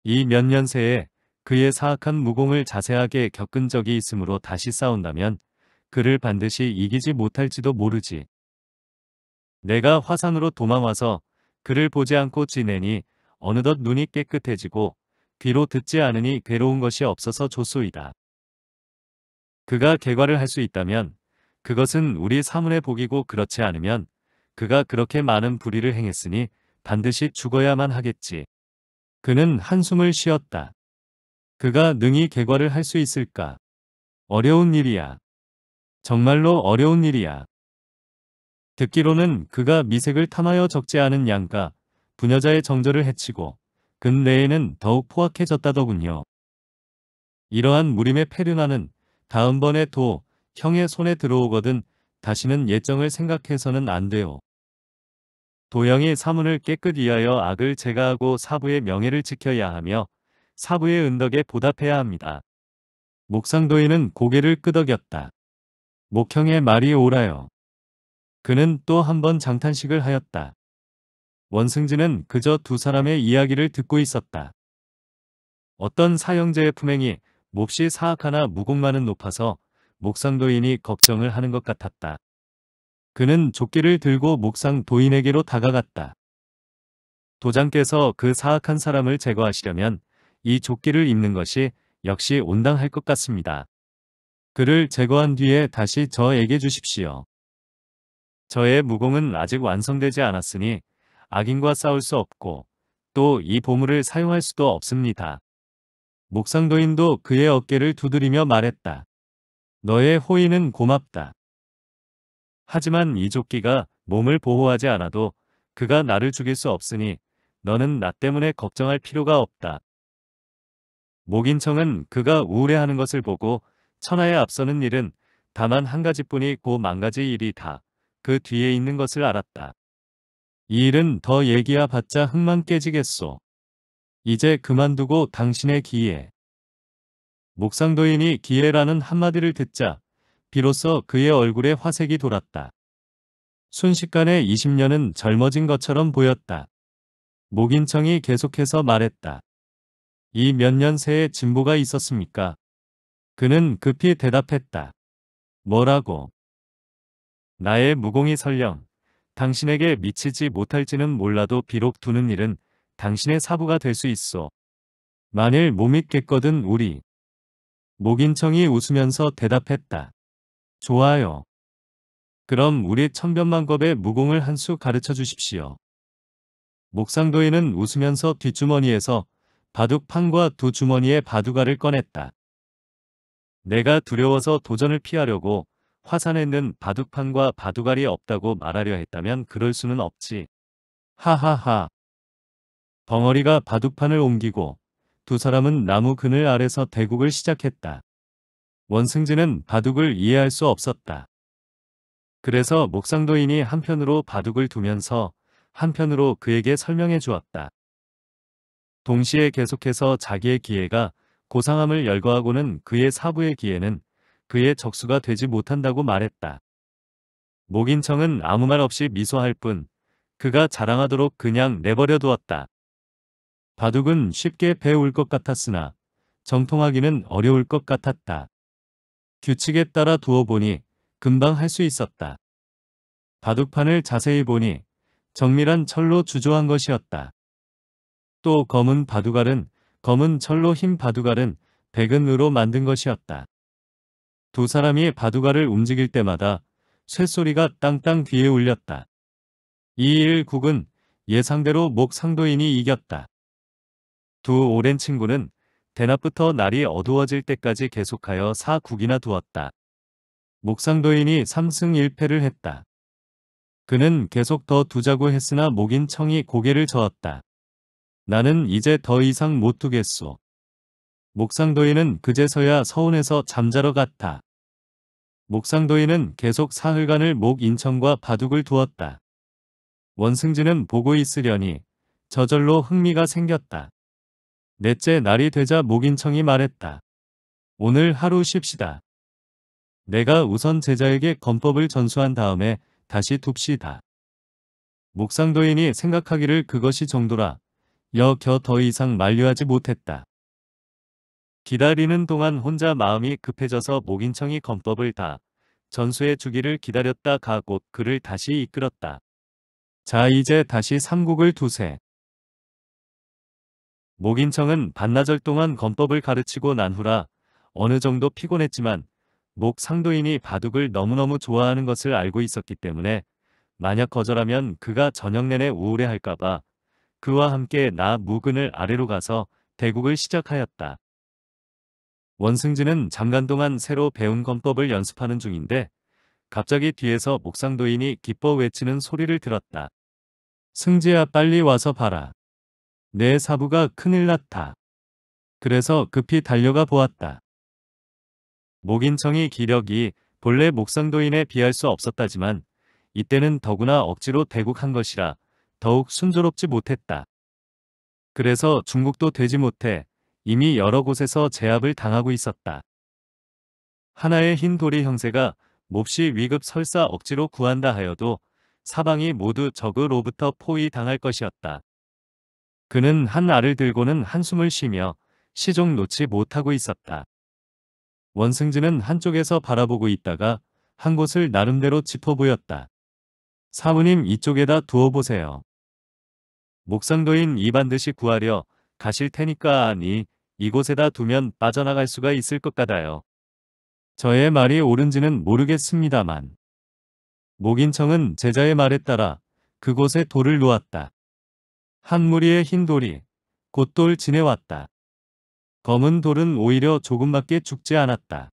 이 몇 년 새에 그의 사악한 무공을 자세하게 겪은 적이 있으므로 다시 싸운다면 그를 반드시 이기지 못할지도 모르지. 내가 화산으로 도망와서 그를 보지 않고 지내니 어느덧 눈이 깨끗해지고 귀로 듣지 않으니 괴로운 것이 없어서 좋소이다. 그가 개과를 할 수 있다면 그것은 우리 사문의 복이고 그렇지 않으면 그가 그렇게 많은 불의를 행했으니 반드시 죽어야만 하겠지. 그는 한숨을 쉬었다. 그가 능히 개과를 할 수 있을까? 어려운 일이야. 정말로 어려운 일이야. 듣기로는 그가 미색을 탐하여 적지 않은 양과 부녀자의 정절을 해치고 근래에는 더욱 포악해졌다더군요. 이러한 무림의 페르나는 다음번에 도 형의 손에 들어오거든 다시는 예정을 생각해서는 안 돼요. 도형이 사문을 깨끗이 하여 악을 제거하고 사부의 명예를 지켜야 하며 사부의 은덕에 보답해야 합니다. 목상도인은 고개를 끄덕였다. 목형의 말이 옳아요. 그는 또 한 번 장탄식을 하였다. 원승진은 그저 두 사람의 이야기를 듣고 있었다. 어떤 사형제의 품행이 몹시 사악하나 무공만은 높아서 목상도인이 걱정을 하는 것 같았다. 그는 조끼를 들고 목상도인에게로 다가갔다. 도장께서 그 사악한 사람을 제거하시려면 이 조끼를 입는 것이 역시 온당할 것 같습니다. 그를 제거한 뒤에 다시 저에게 주십시오. 저의 무공은 아직 완성되지 않았으니 악인과 싸울 수 없고 또 이 보물을 사용할 수도 없습니다. 목상도인도 그의 어깨를 두드리며 말했다. 너의 호의는 고맙다. 하지만 이 조끼가 몸을 보호하지 않아도 그가 나를 죽일 수 없으니 너는 나 때문에 걱정할 필요가 없다. 목인청은 그가 우울해하는 것을 보고 천하에 앞서는 일은 다만 한 가지뿐이 고 망가지 일이다. 그 뒤에 있는 것을 알았다. 이 일은 더 얘기야 봤자 흙만 깨지겠소. 이제 그만두고 당신의 기회. 목상도인이 기회라는 한마디를 듣자 비로소 그의 얼굴에 화색이 돌았다. 순식간에 20년은 젊어진 것처럼 보였다. 목인청이 계속해서 말했다. 이 몇 년 새에 진보가 있었습니까? 그는 급히 대답했다. 뭐라고? 나의 무공이 설령 당신에게 미치지 못할지는 몰라도 비록 두는 일은 당신의 사부가 될 수 있어. 만일 못 믿겠거든 우리. 목인청이 웃으면서 대답했다. 좋아요. 그럼 우리 천변만겁의 무공을 한 수 가르쳐 주십시오. 목상도인은 웃으면서 뒷주머니에서 바둑판과 두 주머니의 바둑알을 꺼냈다. 내가 두려워서 도전을 피하려고 화산에는 바둑판과 바둑알이 없다고 말하려 했다면 그럴 수는 없지. 하하하. 덩어리가 바둑판을 옮기고 두 사람은 나무 그늘 아래서 대국을 시작했다. 원승진은 바둑을 이해할 수 없었다. 그래서 목상도인이 한편으로 바둑을 두면서 한편으로 그에게 설명해 주었다. 동시에 계속해서 자기의 기회가 고상함을 열거하고는 그의 사부의 기회는 그의 적수가 되지 못한다고 말했다. 목인청은 아무 말 없이 미소할 뿐 그가 자랑하도록 그냥 내버려 두었다. 바둑은 쉽게 배울 것 같았으나 정통하기는 어려울 것 같았다. 규칙에 따라 두어 보니 금방 할 수 있었다. 바둑판을 자세히 보니 정밀한 철로 주조한 것이었다. 또 검은 바둑알은 검은 철로 흰 바둑알은 백은으로 만든 것이었다. 두 사람이 바둑알을 움직일 때마다 쇳소리가 땅땅 뒤에 울렸다. 2일 국은 예상대로 목 상도인이 이겼다. 두 오랜 친구는 대낮부터 날이 어두워질 때까지 계속하여 4국이나 두었다. 목상도인이 3승 1패를 했다. 그는 계속 더 두자고 했으나 목인 청이 고개를 저었다. 나는 이제 더 이상 못 두겠소. 목상도인은 그제서야 서운해서 잠자러 갔다. 목상도인은 계속 사흘간을 목인천과 바둑을 두었다. 원승진은 보고 있으려니 저절로 흥미가 생겼다. 넷째 날이 되자 목인청이 말했다. 오늘 하루 쉽시다. 내가 우선 제자에게 건법을 전수한 다음에 다시 둡시다. 목상도인이 생각하기를 그것이 정도라 여겨 더 이상 만류하지 못했다. 기다리는 동안 혼자 마음이 급해져서 목인청이 검법을 다 전수해 주기를 기다렸다 가 곧 그를 다시 이끌었다. 자 이제 다시 삼국을 두세. 목인청은 반나절 동안 검법을 가르치고 난 후라 어느 정도 피곤했지만 목 상도인이 바둑을 너무너무 좋아하는 것을 알고 있었기 때문에 만약 거절하면 그가 저녁 내내 우울해할까봐 그와 함께 나 무근을 아래로 가서 대국을 시작하였다. 원승진은 잠깐 동안 새로 배운 검법을 연습하는 중인데 갑자기 뒤에서 목상도인이 기뻐 외치는 소리를 들었다. 승재야 빨리 와서 봐라. 내 사부가 큰일 났다. 그래서 급히 달려가 보았다. 목인청이 기력이 본래 목상도인에 비할 수 없었다지만 이때는 더구나 억지로 대국한 것이라 더욱 순조롭지 못했다. 그래서 중국도 되지 못해 이미 여러 곳에서 제압을 당하고 있었다. 하나의 흰돌이 형세가 몹시 위급 설사 억지로 구한다 하여도 사방이 모두 적으로부터 포위당할 것이었다. 그는 한 알을 들고는 한숨을 쉬며 시종 놓지 못하고 있었다. 원승진은 한쪽에서 바라보고 있다가 한 곳을 나름대로 짚어 보였다. 사부님 이쪽에다 두어보세요. 목상도인 이 반드시 구하려 가실 테니까 아니 이곳에다 두면 빠져나갈 수가 있을 것 같아요. 저의 말이 옳은지는 모르겠습니다만. 목인청은 제자의 말에 따라 그곳에 돌을 놓았다. 한 무리의 흰 돌이 곧 돌 지내왔다. 검은 돌은 오히려 조금밖에 죽지 않았다.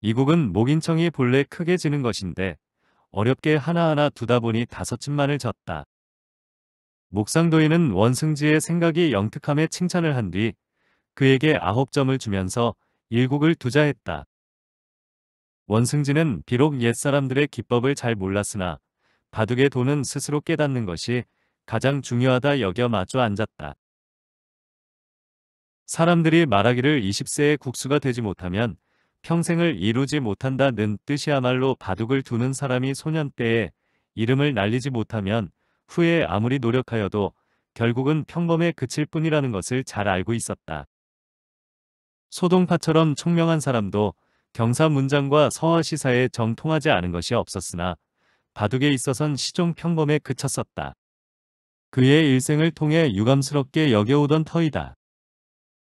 이국은 목인청이 본래 크게 지는 것인데 어렵게 하나하나 두다 보니 다섯 쯤만을 졌다. 목상도인은 원승지의 생각이 영특함에 칭찬을 한뒤 그에게 아홉 점을 주면서 일국을 투자했다 원승진은 비록 옛사람들의 기법을 잘 몰랐으나 바둑의 돈은 스스로 깨닫는 것이 가장 중요하다 여겨 마주 앉았다. 사람들이 말하기를 2 0세에 국수가 되지 못하면 평생을 이루지 못한다는 뜻이야말로 바둑을 두는 사람이 소년 때에 이름을 날리지 못하면 후에 아무리 노력하여도 결국은 평범에 그칠 뿐이라는 것을 잘 알고 있었다. 소동파처럼 총명한 사람도 경사 문장과 서화 시사에 정통하지 않은 것이 없었으나 바둑에 있어선 시종 평범에 그쳤었다. 그의 일생을 통해 유감스럽게 여겨오던 터이다.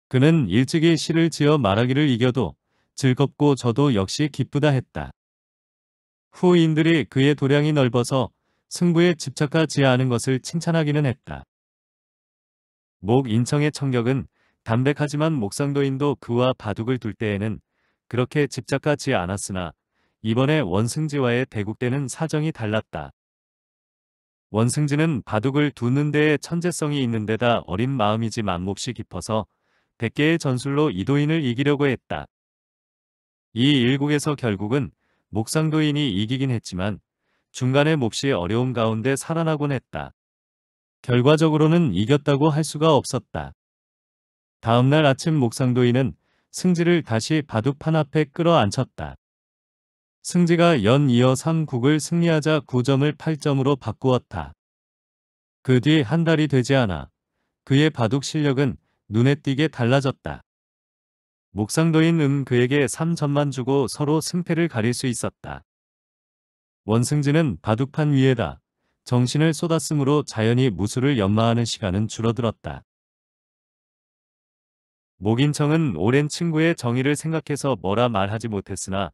그는 일찍이 시를 지어 말하기를 이겨도 즐겁고 저도 역시 기쁘다 했다. 후인들이 그의 도량이 넓어서 승부에 집착하지 않은 것을 칭찬하기는 했다. 목 인청의 청격은 담백하지만 목상도인도 그와 바둑을 둘 때에는 그렇게 집착하지 않았으나 이번에 원승지와의 대국대는 사정이 달랐다. 원승지는 바둑을 두는 데에 천재성이 있는 데다 어린 마음이지 만몹시 깊어서 100개의 전술로 이도인을 이기려고 했다. 이 일국에서 결국은 목상도인이 이기긴 했지만 중간에 몹시 어려운 가운데 살아나곤 했다. 결과적으로는 이겼다고 할 수가 없었다. 다음날 아침 목상도인은 승지를 다시 바둑판 앞에 끌어앉혔다. 승지가 연 이어 3국을 승리하자 9점을 8점으로 바꾸었다. 그 뒤 한 달이 되지 않아 그의 바둑 실력은 눈에 띄게 달라졌다. 목상도인 은 그에게 3점만 주고 서로 승패를 가릴 수 있었다. 원승지는 바둑판 위에다 정신을 쏟았으므로 자연히 무술을 연마하는 시간은 줄어들었다. 목인청은 오랜 친구의 정의를 생각해서 뭐라 말하지 못했으나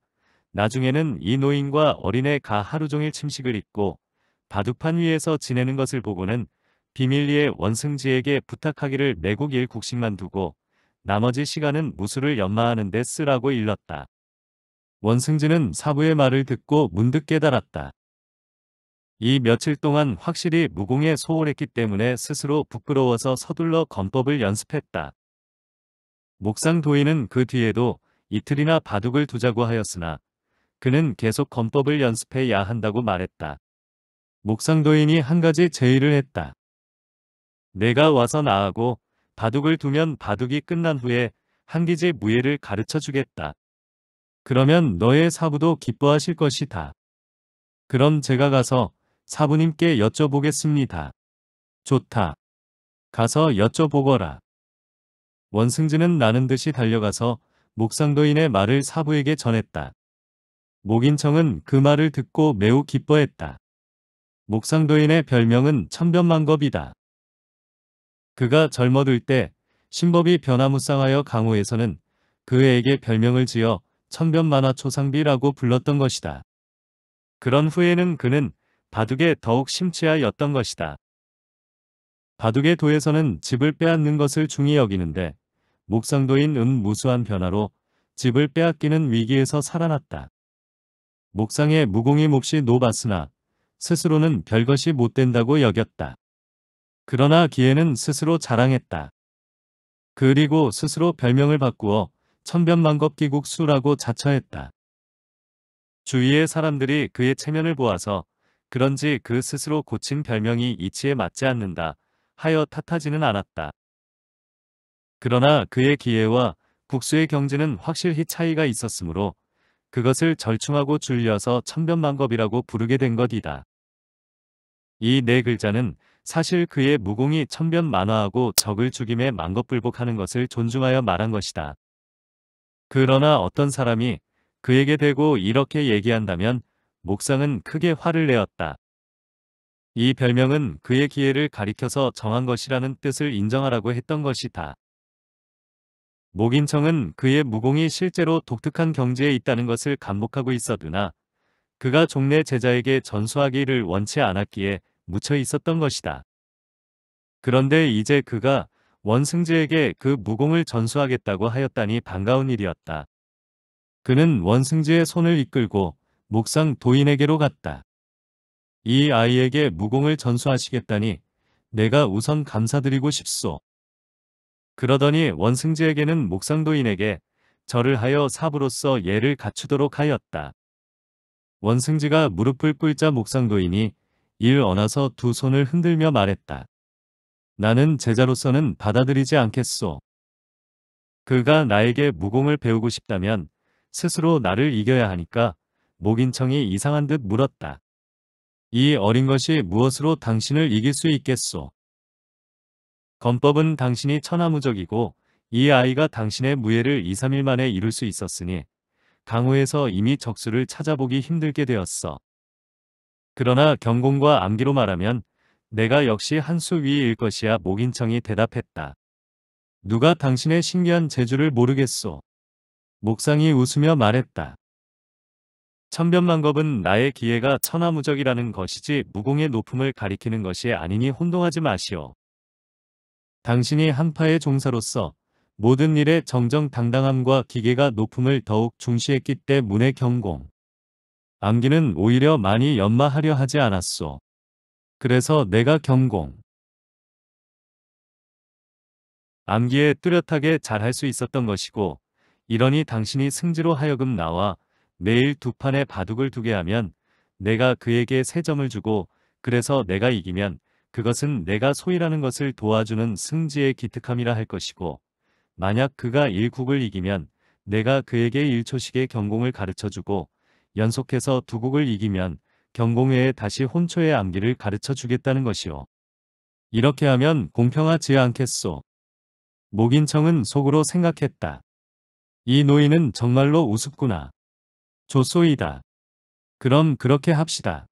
나중에는 이 노인과 어린애가 하루 종일 침식을 입고 바둑판 위에서 지내는 것을 보고는 비밀리에 원승지에게 부탁하기를 매국 일국씩만 두고 나머지 시간은 무술을 연마하는 데 쓰라고 일렀다. 원승지는 사부의 말을 듣고 문득 깨달았다. 이 며칠 동안 확실히 무공에 소홀했기 때문에 스스로 부끄러워서 서둘러 검법을 연습했다. 목상도인은 그 뒤에도 이틀이나 바둑을 두자고 하였으나 그는 계속 검법을 연습해야 한다고 말했다. 목상도인이 한 가지 제의를 했다. 내가 와서 나하고 바둑을 두면 바둑이 끝난 후에 한기제 무예를 가르쳐 주겠다. 그러면 너의 사부도 기뻐하실 것이다. 그럼 제가 가서 사부님께 여쭤보겠습니다. 좋다. 가서 여쭤보거라. 원승진은 라는 듯이 달려가서 목상도인의 말을 사부에게 전했다. 목인청은 그 말을 듣고 매우 기뻐했다. 목상도인의 별명은 천변만겁이다. 그가 젊어들 때 신법이 변화무쌍하여 강호에서는 그에게 별명을 지어 천변만화초상비라고 불렀던 것이다. 그런 후에는 그는 바둑에 더욱 심취하였던 것이다. 바둑의 도에서는 집을 빼앗는 것을 중히 여기는데 목상도인 은 무수한 변화로 집을 빼앗기는 위기에서 살아났다. 목상의 무공이 몹시 노봤으나 스스로는 별것이 못된다고 여겼다. 그러나 기회는 스스로 자랑했다. 그리고 스스로 별명을 바꾸어 천변만겁기국수라고 자처했다. 주위의 사람들이 그의 체면을 보아서 그런지 그 스스로 고친 별명이 이치에 맞지 않는다 하여 탓하지는 않았다. 그러나 그의 기회와 국수의 경지는 확실히 차이가 있었으므로 그것을 절충하고 줄여서 천변만겁이라고 부르게 된 것이다. 이 네 글자는 사실 그의 무공이 천변만화하고 적을 죽임에 만겁불복하는 것을 존중하여 말한 것이다. 그러나 어떤 사람이 그에게 대고 이렇게 얘기한다면 목상은 크게 화를 내었다. 이 별명은 그의 기회를 가리켜서 정한 것이라는 뜻을 인정하라고 했던 것이다. 목인청은 그의 무공이 실제로 독특한 경지에 있다는 것을 감복하고 있었으나 그가 종래 제자에게 전수하기를 원치 않았기에 묻혀 있었던 것이다. 그런데 이제 그가 원승지에게 그 무공을 전수하겠다고 하였다니 반가운 일이었다. 그는 원승지의 손을 이끌고 목상 도인에게로 갔다. 이 아이에게 무공을 전수하시겠다니 내가 우선 감사드리고 싶소. 그러더니 원승지에게는 목상도인에게 절을 하여 삽으로서 예를 갖추도록 하였다. 원승지가 무릎을 꿇자 목상도인이 이를 언어서 두 손을 흔들며 말했다. 나는 제자로서는 받아들이지 않겠소. 그가 나에게 무공을 배우고 싶다면 스스로 나를 이겨야 하니까 목인청이 이상한 듯 물었다. 이 어린 것이 무엇으로 당신을 이길 수 있겠소. 건법은 당신이 천하무적이고 이 아이가 당신의 무예를 2, 3일 만에 이룰 수 있었으니 강호에서 이미 적수를 찾아보기 힘들게 되었어. 그러나 경공과 암기로 말하면 내가 역시 한수 위일 것이야 목인청이 대답했다. 누가 당신의 신기한 재주를 모르겠소. 목상이 웃으며 말했다. 천변만겁은 나의 기회가 천하무적이라는 것이지 무공의 높음을 가리키는 것이 아니니 혼동하지 마시오. 당신이 한파의 종사로서 모든 일에 정정당당함과 기계가 높음을 더욱 중시했기 때문에 경공. 암기는 오히려 많이 연마하려 하지 않았소. 그래서 내가 경공. 암기에 뚜렷하게 잘할 수 있었던 것이고 이러니 당신이 승지로 하여금 나와 매일 두 판의 바둑을 두게 하면 내가 그에게 세 점을 주고 그래서 내가 이기면 그것은 내가 소위라는 것을 도와주는 승지의 기특함이라 할 것이고 만약 그가 일국을 이기면 내가 그에게 일초식의 경공을 가르쳐주고 연속해서 두 국을 이기면 경공회에 다시 혼초의 암기를 가르쳐주겠다는 것이오 이렇게 하면 공평하지 않겠소. 목인청은 속으로 생각했다. 이 노인은 정말로 우습구나. 조소이다. 그럼 그렇게 합시다.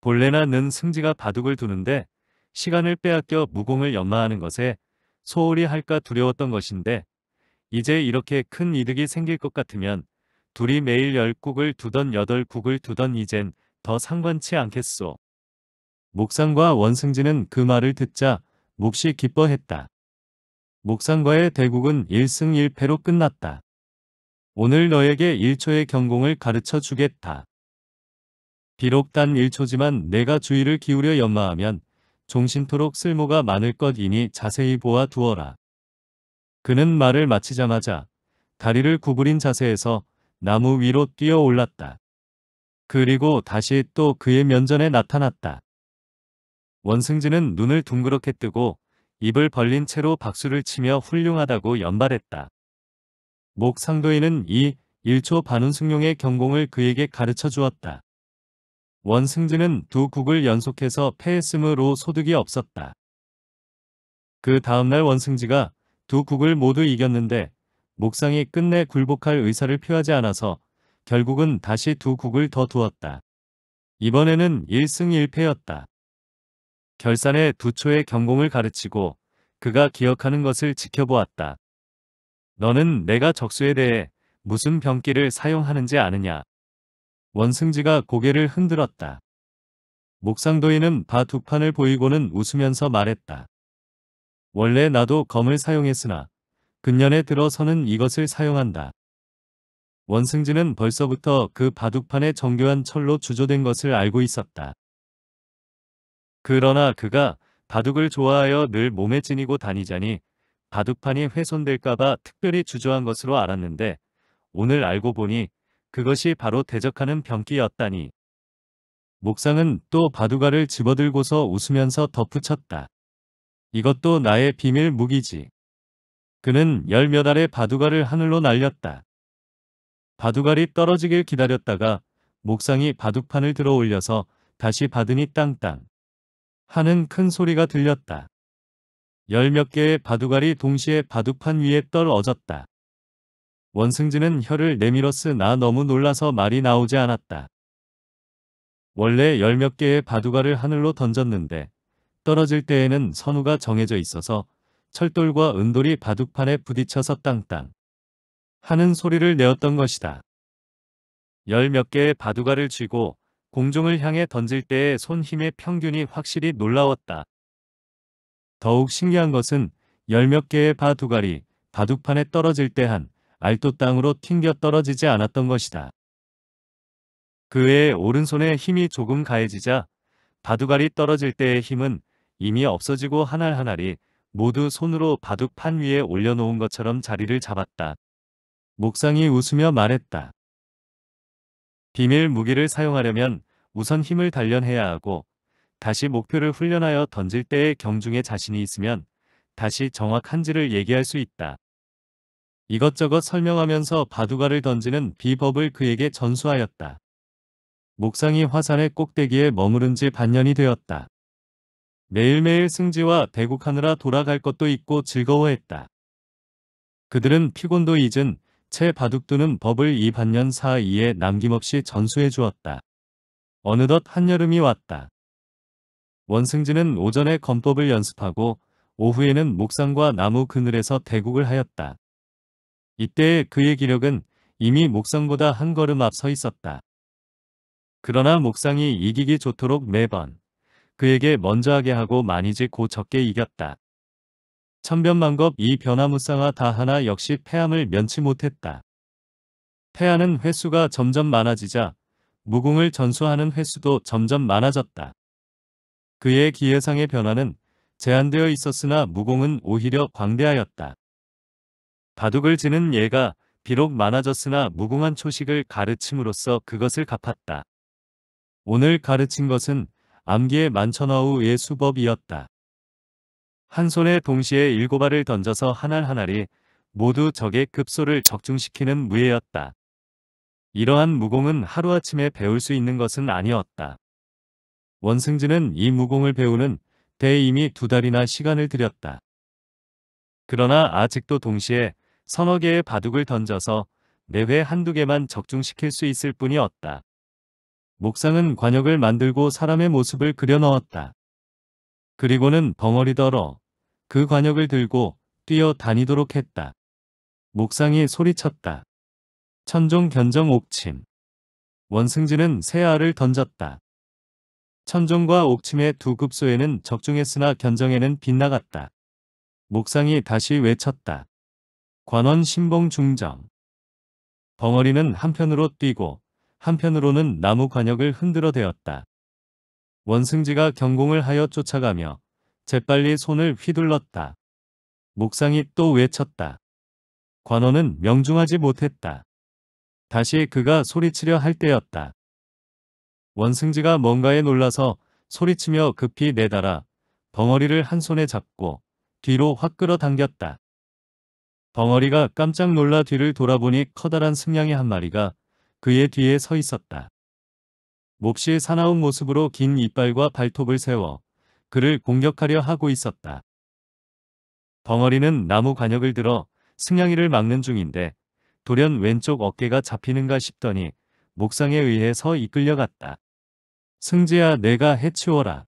본래나 는 승지가 바둑을 두는데 시간을 빼앗겨 무공을 연마하는 것에 소홀히 할까 두려웠던 것인데 이제 이렇게 큰 이득이 생길 것 같으면 둘이 매일 열국을 두던 여덟 국을 두던 이젠 더 상관치 않겠소. 목상과 원승지는그 말을 듣자 몹시 기뻐했다. 목상과의 대국은 1승 1패로 끝났다. 오늘 너에게 1초의 경공을 가르쳐 주겠다. 비록 단 1초지만 내가 주의를 기울여 연마하면 종신토록 쓸모가 많을 것이니 자세히 보아 두어라. 그는 말을 마치자마자 다리를 구부린 자세에서 나무 위로 뛰어 올랐다. 그리고 다시 또 그의 면전에 나타났다. 원승진은 눈을 둥그렇게 뜨고 입을 벌린 채로 박수를 치며 훌륭하다고 연발했다. 목 상도인은 이 1초 반운 승룡의 경공을 그에게 가르쳐 주었다. 원승진은 두 국을 연속해서 패했으므로 소득이 없었다. 그 다음날 원승지가 두 국을 모두 이겼는데 목상이 끝내 굴복할 의사를 표하지 않아서 결국은 다시 두 국을 더 두었다. 이번에는 1승 1패였다. 결산에 두 초의 경공을 가르치고 그가 기억하는 것을 지켜보았다. 너는 내가 적수에 대해 무슨 병기를 사용하는지 아느냐. 원승지가 고개를 흔들었다. 목상도인은 바두 판을 보이고는 웃으면서 말했다. 원래 나도 검을 사용했으나 근년에 들어서는 이것을 사용한다. 원승지는 벌써부터 그바둑판의 정교한 철로 주조된 것을 알고 있었다. 그러나 그가 바둑을 좋아하여 늘 몸에 지니고 다니자니 바둑판이 훼손될까봐 특별히 주조한 것으로 알았는데 오늘 알고 보니 그것이 바로 대적하는 병기였다니. 목상은 또 바둑알을 집어들고서 웃으면서 덧붙였다. 이것도 나의 비밀 무기지. 그는 열 몇 알의 바둑알을 하늘로 날렸다. 바둑알이 떨어지길 기다렸다가 목상이 바둑판을 들어 올려서 다시 받으니 땅땅 하는 큰 소리가 들렸다. 열 몇 개의 바둑알이 동시에 바둑판 위에 떨어졌다. 원승진은 혀를 내밀었으 나 너무 놀라서 말이 나오지 않았다. 원래 열몇 개의 바둑알을 하늘로 던졌는데 떨어질 때에는 선우가 정해져 있어서 철돌과 은돌이 바둑판에 부딪혀서 땅땅 하는 소리를 내었던 것이다. 열몇 개의 바둑알을 쥐고 공중을 향해 던질 때의 손 힘의 평균이 확실히 놀라웠다. 더욱 신기한 것은 열몇 개의 바둑알이 바둑판에 떨어질 때한 알도 땅으로 튕겨 떨어지지 않았던 것이다. 그의 오른손에 힘이 조금 가해지자 바둑알이 떨어질 때의 힘은 이미 없어지고 한 알 한알이 모두 손으로 바둑판 위에 올려놓은 것처럼 자리를 잡았다. 목상이 웃으며 말했다. 비밀 무기를 사용하려면 우선 힘을 단련해야 하고 다시 목표를 훈련하여 던질 때의 경중에 자신이 있으면 다시 정확한지를 얘기할 수 있다. 이것저것 설명하면서 바둑알을 던지는 비법을 그에게 전수하였다. 목상이 화산의 꼭대기에 머무른 지 반년이 되었다. 매일매일 승지와 대국하느라 돌아갈 것도 있고 즐거워했다. 그들은 피곤도 잊은 채 바둑두는 법을 이 반년 사이에 남김없이 전수해 주었다. 어느덧 한여름이 왔다. 원승진은 오전에 검법을 연습하고 오후에는 목상과 나무 그늘에서 대국을 하였다. 이때의 그의 기력은 이미 목상보다 한 걸음 앞서 있었다. 그러나 목상이 이기기 좋도록 매번 그에게 먼저 하게 하고 많이지 고 적게 이겼다. 천변만겁 이변화무쌍화다 하나 역시 폐암을 면치 못했다. 패하는 횟수가 점점 많아지자 무궁을 전수하는 횟수도 점점 많아졌다. 그의 기회상의 변화는 제한되어 있었으나 무공은 오히려 광대하였다. 바둑을 지는 예가 비록 많아졌으나 무궁한 초식을 가르침으로써 그것을 갚았다. 오늘 가르친 것은 암기의 만천화우의 수법이었다. 한 손에 동시에 일곱알을 던져서 한 알 한알이 모두 적의 급소를 적중시키는 무예였다. 이러한 무공은 하루아침에 배울 수 있는 것은 아니었다. 원승진은 이 무공을 배우는 데 이미 두 달이나 시간을 들였다. 그러나 아직도 동시에 서너 개의 바둑을 던져서 내회 한두 개만 적중시킬 수 있을 뿐이었다. 목상은 관역을 만들고 사람의 모습을 그려넣었다. 그리고는 덩어리더러 그 관역을 들고 뛰어 다니도록 했다. 목상이 소리쳤다. 천종 견정 옥침. 원승진은 새 알을 던졌다. 천종과 옥침의 두 급소에는 적중했으나 견정에는 빗나갔다. 목상이 다시 외쳤다. 관원 신봉 중장. 벙어리는 한편으로 뛰고 한편으로는 나무 관역을 흔들어 대었다. 원승지가 경공을 하여 쫓아가며 재빨리 손을 휘둘렀다. 목상이 또 외쳤다. 관원은 명중하지 못했다. 다시 그가 소리치려 할 때였다. 원승지가 뭔가에 놀라서 소리치며 급히 내달아 벙어리를한 손에 잡고 뒤로 확 끌어당겼다. 덩어리가 깜짝 놀라 뒤를 돌아보니 커다란 승냥이 한 마리가 그의 뒤에 서 있었다. 몹시 사나운 모습으로 긴 이빨과 발톱을 세워 그를 공격하려 하고 있었다. 덩어리는 나무 관역을 들어 승냥이를 막는 중인데 돌연 왼쪽 어깨가 잡히는가 싶더니 목상에 의해 서 이끌려갔다. 승지야 내가 해치워라.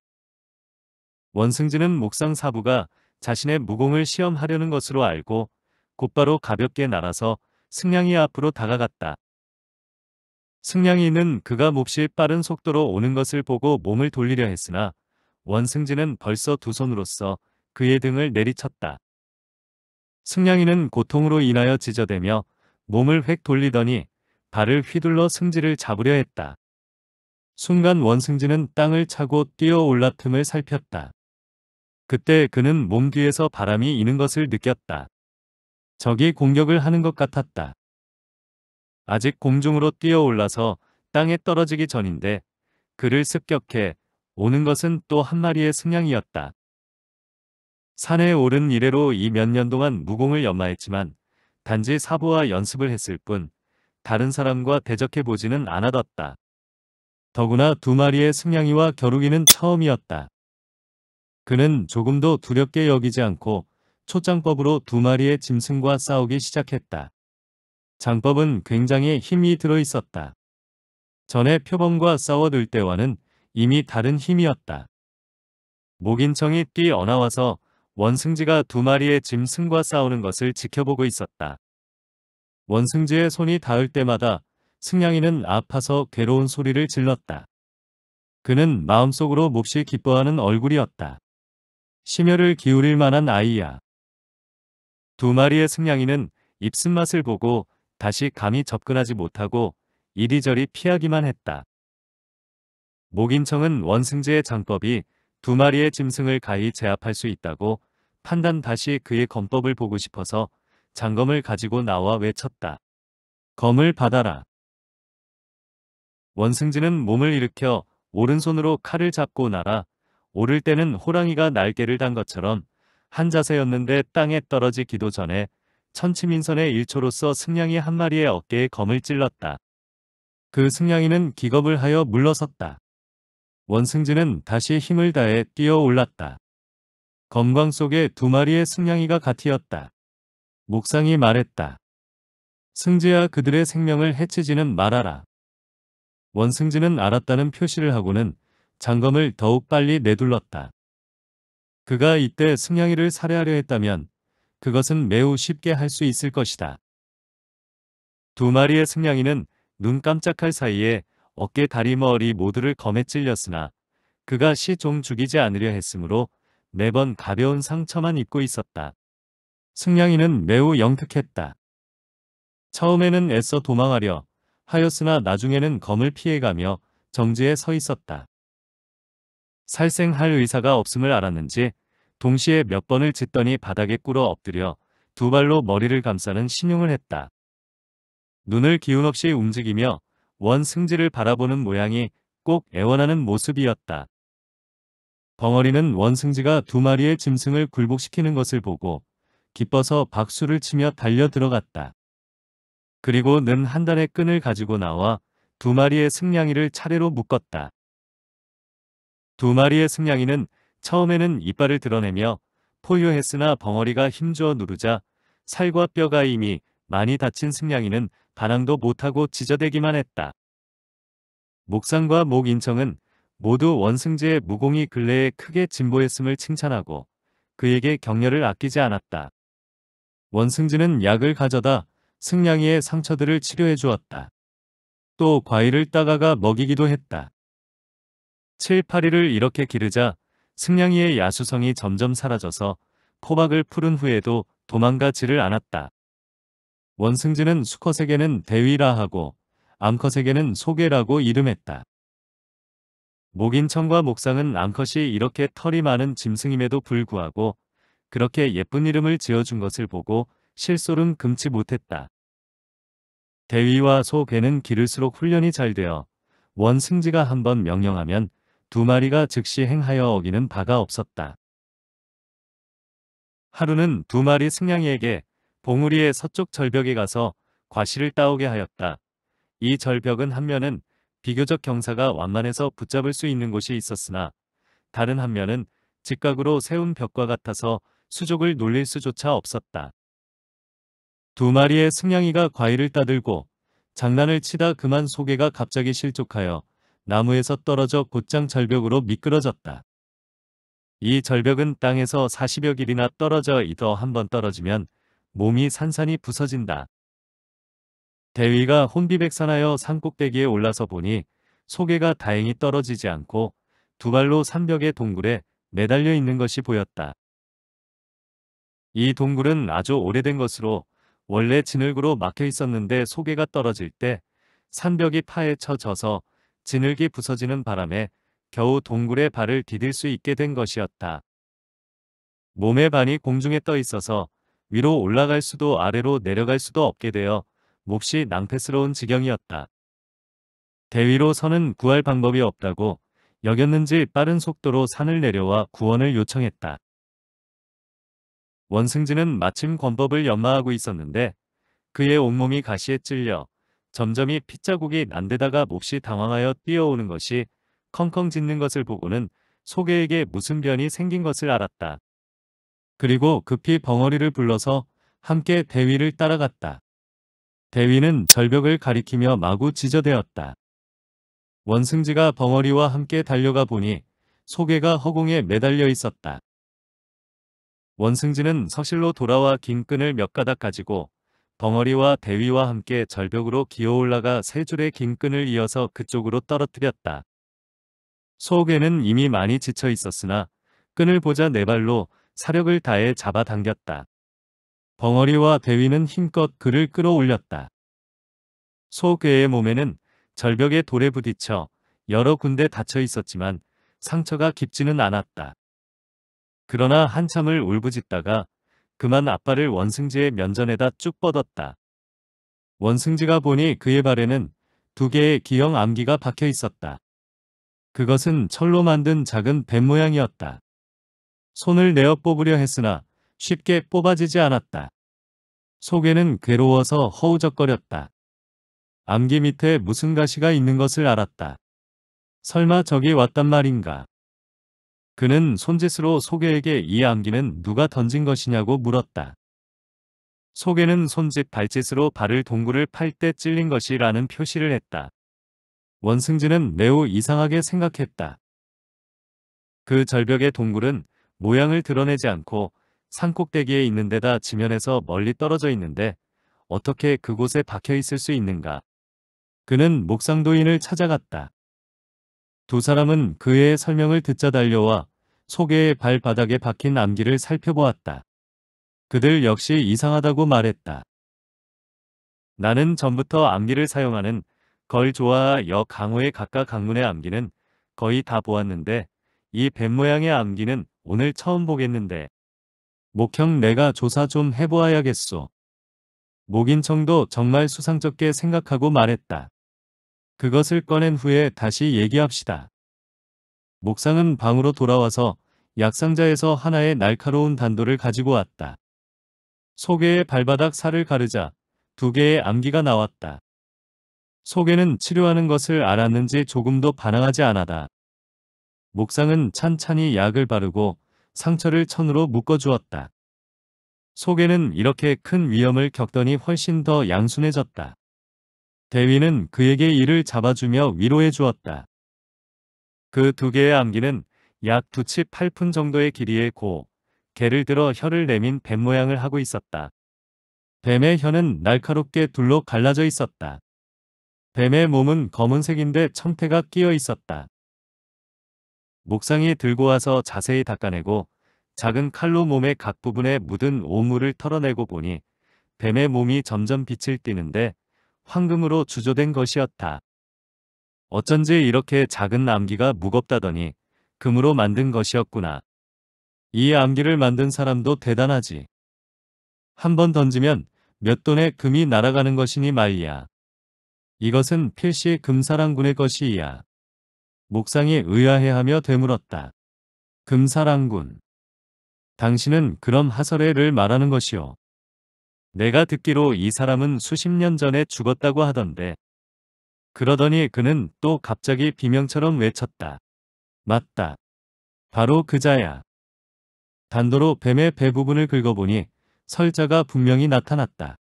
원승지는 목상 사부가 자신의 무공을 시험하려는 것으로 알고 곧바로 가볍게 날아서 승냥이 앞으로 다가갔다. 승냥이는 그가 몹시 빠른 속도로 오는 것을 보고 몸을 돌리려 했으나 원승진은 벌써 두 손으로써 그의 등을 내리쳤다. 승냥이는 고통으로 인하여 지저대며 몸을 획 돌리더니 발을 휘둘러 승지를 잡으려 했다. 순간 원승진은 땅을 차고 뛰어올라 틈을 살폈다. 그때 그는 몸 뒤에서 바람이 이는 것을 느꼈다. 적이 공격을 하는 것 같았다. 아직 공중으로 뛰어올라서 땅에 떨어지기 전인데 그를 습격해 오는 것은 또 한 마리의 승냥이었다. 산에 오른 이래로 이 몇 년 동안 무공을 연마했지만 단지 사부와 연습을 했을 뿐 다른 사람과 대적해 보지는 않았다. 더구나 두 마리의 승냥이와 겨루기는 처음이었다. 그는 조금도 두렵게 여기지 않고 초장법으로 두 마리의 짐승과 싸우기 시작했다. 장법은 굉장히 힘이 들어있었다. 전에 표범과 싸워들 때와는 이미 다른 힘이었다. 목인청이 뛰어나와서 원승지가 두 마리의 짐승과 싸우는 것을 지켜보고 있었다. 원승지의 손이 닿을 때마다 승냥이는 아파서 괴로운 소리를 질렀다. 그는 마음속으로 몹시 기뻐하는 얼굴이었다. 심혈을 기울일 만한 아이야. 두 마리의 승냥이는 입쓴맛을 보고 다시 감히 접근하지 못하고 이리저리 피하기만 했다. 목인청은 원승제의 장법이 두 마리의 짐승을 가히 제압할 수 있다고 판단 다시 그의 검법을 보고 싶어서 장검을 가지고 나와 외쳤다. 검을 받아라. 원승진는 몸을 일으켜 오른손으로 칼을 잡고 날아 오를 때는 호랑이가 날개를 단 것처럼 한 자세였는데 땅에 떨어지기도 전에 천치민선의 일초로서 승냥이 한 마리의 어깨에 검을 찔렀다. 그 승냥이는 기겁을 하여 물러섰다. 원승진은 다시 힘을 다해 뛰어올랐다. 검광 속에 두 마리의 승냥이가 같이었다. 목상이 말했다. 승지야 그들의 생명을 해치지는 말아라. 원승진은 알았다는 표시를 하고는 장검을 더욱 빨리 내둘렀다. 그가 이때 승양이를 살해하려 했다면 그것은 매우 쉽게 할 수 있을 것이다. 두 마리의 승양이는눈 깜짝할 사이에 어깨 다리 머리 모두를 검에 찔렸으나 그가 시종 죽이지 않으려 했으므로 매번 가벼운 상처만 입고 있었다. 승양이는 매우 영특했다. 처음에는 애써 도망하려 하였으나 나중에는 검을 피해가며 정지에 서 있었다. 살생할 의사가 없음을 알았는지 동시에 몇 번을 짓더니 바닥에 꿇어 엎드려 두 발로 머리를 감싸는 신용을 했다. 눈을 기운 없이 움직이며 원승지를 바라보는 모양이 꼭 애원하는 모습이었다. 벙어리는 원승지가 두 마리의 짐승을 굴복시키는 것을 보고 기뻐서 박수를 치며 달려 들어갔다. 그리고 는한 단의 끈을 가지고 나와 두 마리의 승냥이를 차례로 묶었다. 두 마리의 승냥이는 처음에는 이빨을 드러내며 포효했으나 벙어리가 힘주어 누르자 살과 뼈가 이미 많이 다친 승냥이는 반항도 못하고 지저대기만 했다. 목상과 목인청은 모두 원승제의 무공이 근래에 크게 진보했음을 칭찬하고 그에게 격려를 아끼지 않았다. 원승지는 약을 가져다 승냥이의 상처들을 치료해 주었다. 또 과일을 따가가 먹이기도 했다. 7, 8일을 이렇게 기르자 승냥이의 야수성이 점점 사라져서 포박을 푸른 후에도 도망가지를 않았다. 원승진은 수컷에게는 대위라 하고 암컷에게는 소개라고 이름했다. 목인청과 목상은 암컷이 이렇게 털이 많은 짐승임에도 불구하고 그렇게 예쁜 이름을 지어준 것을 보고 실소름 금치 못했다. 대위와 소개는 기를수록 훈련이 잘 되어 원승지가 한번 명령하면 두 마리가 즉시 행하여 어기는 바가 없었다. 하루는 두 마리 승냥이에게 봉우리의 서쪽 절벽에 가서 과실을 따오게 하였다. 이 절벽은 한면은 비교적 경사가 완만해서 붙잡을 수 있는 곳이 있었으나 다른 한면은 직각으로 세운 벽과 같아서 수족을 놀릴 수조차 없었다. 두 마리의 승냥이가 과일을 따들고 장난을 치다 그만 소개가 갑자기 실족하여 나무에서 떨어져 곧장 절벽으로 미끄러졌다. 이 절벽은 땅에서 40여 길이나 떨어져 이 더 한 번 떨어지면 몸이 산산이 부서진다. 대위가 혼비백산하여 산꼭대기에 올라서 보니 소개가 다행히 떨어지지 않고 두 발로 산벽의 동굴에 매달려 있는 것이 보였다. 이 동굴은 아주 오래된 것으로 원래 진흙으로 막혀 있었는데 소개가 떨어질 때 산벽이 파헤쳐져서 진흙이 부서지는 바람에 겨우 동굴의 발을 디딜 수 있게 된 것이었다. 몸의 반이 공중에 떠 있어서 위로 올라갈 수도 아래로 내려갈 수도 없게 되어 몹시 낭패스러운 지경이었다. 대위로 서는 구할 방법이 없다고 여겼는지 빠른 속도로 산을 내려와 구원을 요청했다. 원승진은 마침 권법을 연마하고 있었는데 그의 온몸이 가시에 찔려 점점이 핏자국이 난 데다가 몹시 당황하여 뛰어오는 것이 컹컹 짖는 것을 보고는 소개에게 무슨 변이 생긴 것을 알았다. 그리고 급히 벙어리를 불러서 함께 대위를 따라갔다. 대위는 절벽을 가리키며 마구 지저대었다. 원승지가 벙어리와 함께 달려가 보니 소개가 허공에 매달려 있었다. 원승지는 서실로 돌아와 긴 끈을 몇 가닥 가지고 벙어리와 대위와 함께 절벽으로 기어올라가 세 줄의 긴 끈을 이어서 그쪽으로 떨어뜨렸다. 소옥에는 이미 많이 지쳐 있었으나 끈을 보자 네 발로 사력을 다해 잡아당겼다. 벙어리와 대위는 힘껏 그를 끌어올렸다. 소괴의 몸에는 절벽의 돌에 부딪혀 여러 군데 다쳐 있었지만 상처가 깊지는 않았다. 그러나 한참을 울부짖다가 그만 아빠를 원승지의 면전에다 쭉 뻗었다. 원승지가 보니 그의 발에는 두 개의 기형 암기가 박혀 있었다. 그것은 철로 만든 작은 뱀 모양이었다. 손을 내어 뽑으려 했으나 쉽게 뽑아지지 않았다. 속에는 괴로워서 허우적거렸다. 암기 밑에 무슨 가시가 있는 것을 알았다. 설마 저기 왔단 말인가. 그는 손짓으로 소개에게 이 암기는 누가 던진 것이냐고 물었다. 소개는 손짓 발짓으로 발을 동굴을 팔 때 찔린 것이라는 표시를 했다. 원승진은 매우 이상하게 생각했다. 그 절벽의 동굴은 모양을 드러내지 않고 산꼭대기에 있는 데다 지면에서 멀리 떨어져 있는데 어떻게 그곳에 박혀 있을 수 있는가. 그는 목상도인을 찾아갔다. 두 사람은 그의 설명을 듣자 달려와 소개의 발바닥에 박힌 암기를 살펴보았다. 그들 역시 이상하다고 말했다. 나는 전부터 암기를 사용하는 걸조와 여 강호의 각각 강문의 암기는 거의 다 보았는데 이 뱀 모양의 암기는 오늘 처음 보겠는데 목형 내가 조사 좀 해보아야겠소. 목인청도 정말 수상쩍게 생각하고 말했다. 그것을 꺼낸 후에 다시 얘기합시다. 목상은 방으로 돌아와서 약상자에서 하나의 날카로운 단도를 가지고 왔다. 소개의 발바닥 살을 가르자 두 개의 암기가 나왔다. 소개는 치료하는 것을 알았는지 조금도 반항하지 않아다. 목상은 찬찬히 약을 바르고 상처를 천으로 묶어주었다. 소개는 이렇게 큰 위험을 겪더니 훨씬 더 양순해졌다. 대위는 그에게 이를 잡아주며 위로해 주었다. 그 두 개의 암기는 약두치 8푼 정도의 길이의 고, 개를 들어 혀를 내민 뱀 모양을 하고 있었다. 뱀의 혀는 날카롭게 둘로 갈라져 있었다. 뱀의 몸은 검은색인데 청태가 끼어 있었다. 목상이 들고 와서 자세히 닦아내고 작은 칼로 몸의 각 부분에 묻은 오물을 털어내고 보니 뱀의 몸이 점점 빛을 띠는데 황금으로 주조된 것이었다. 어쩐지 이렇게 작은 암기가 무겁다더니 금으로 만든 것이었구나. 이 암기를 만든 사람도 대단하지. 한 번 던지면 몇 돈의 금이 날아가는 것이니 말이야. 이것은 필시 금사랑군의 것이야. 목상이 의아해하며 되물었다. 금사랑군. 당신은 그럼 하설의를 말하는 것이오. 내가 듣기로 이 사람은 수십 년 전에 죽었다고 하던데. 그러더니 그는 또 갑자기 비명처럼 외쳤다. 맞다. 바로 그자야. 단도로 뱀의 배 부분을 긁어보니 설자가 분명히 나타났다.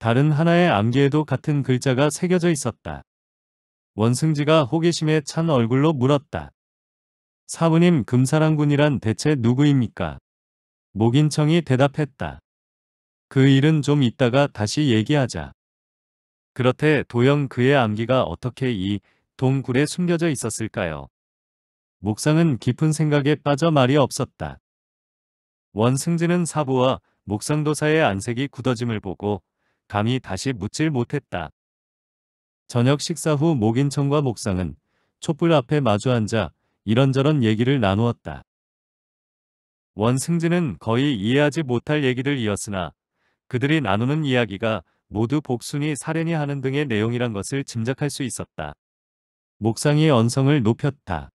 다른 하나의 암기에도 같은 글자가 새겨져 있었다. 원승지가 호기심에 찬 얼굴로 물었다. 사부님 금사랑군이란 대체 누구입니까? 목인청이 대답했다. 그 일은 좀 이따가 다시 얘기하자. 그렇대 도영 그의 암기가 어떻게 이 동굴에 숨겨져 있었을까요? 목상은 깊은 생각에 빠져 말이 없었다. 원승진은 사부와 목상도사의 안색이 굳어짐을 보고 감히 다시 묻질 못했다. 저녁 식사 후 목인천과 목상은 촛불 앞에 마주 앉아 이런저런 얘기를 나누었다. 원승진은 거의 이해하지 못할 얘기를 이었으나 그들이 나누는 이야기가 모두 복순이 사련이 하는 등의 내용이란 것을 짐작할 수 있었다. 목상이 언성을 높였다.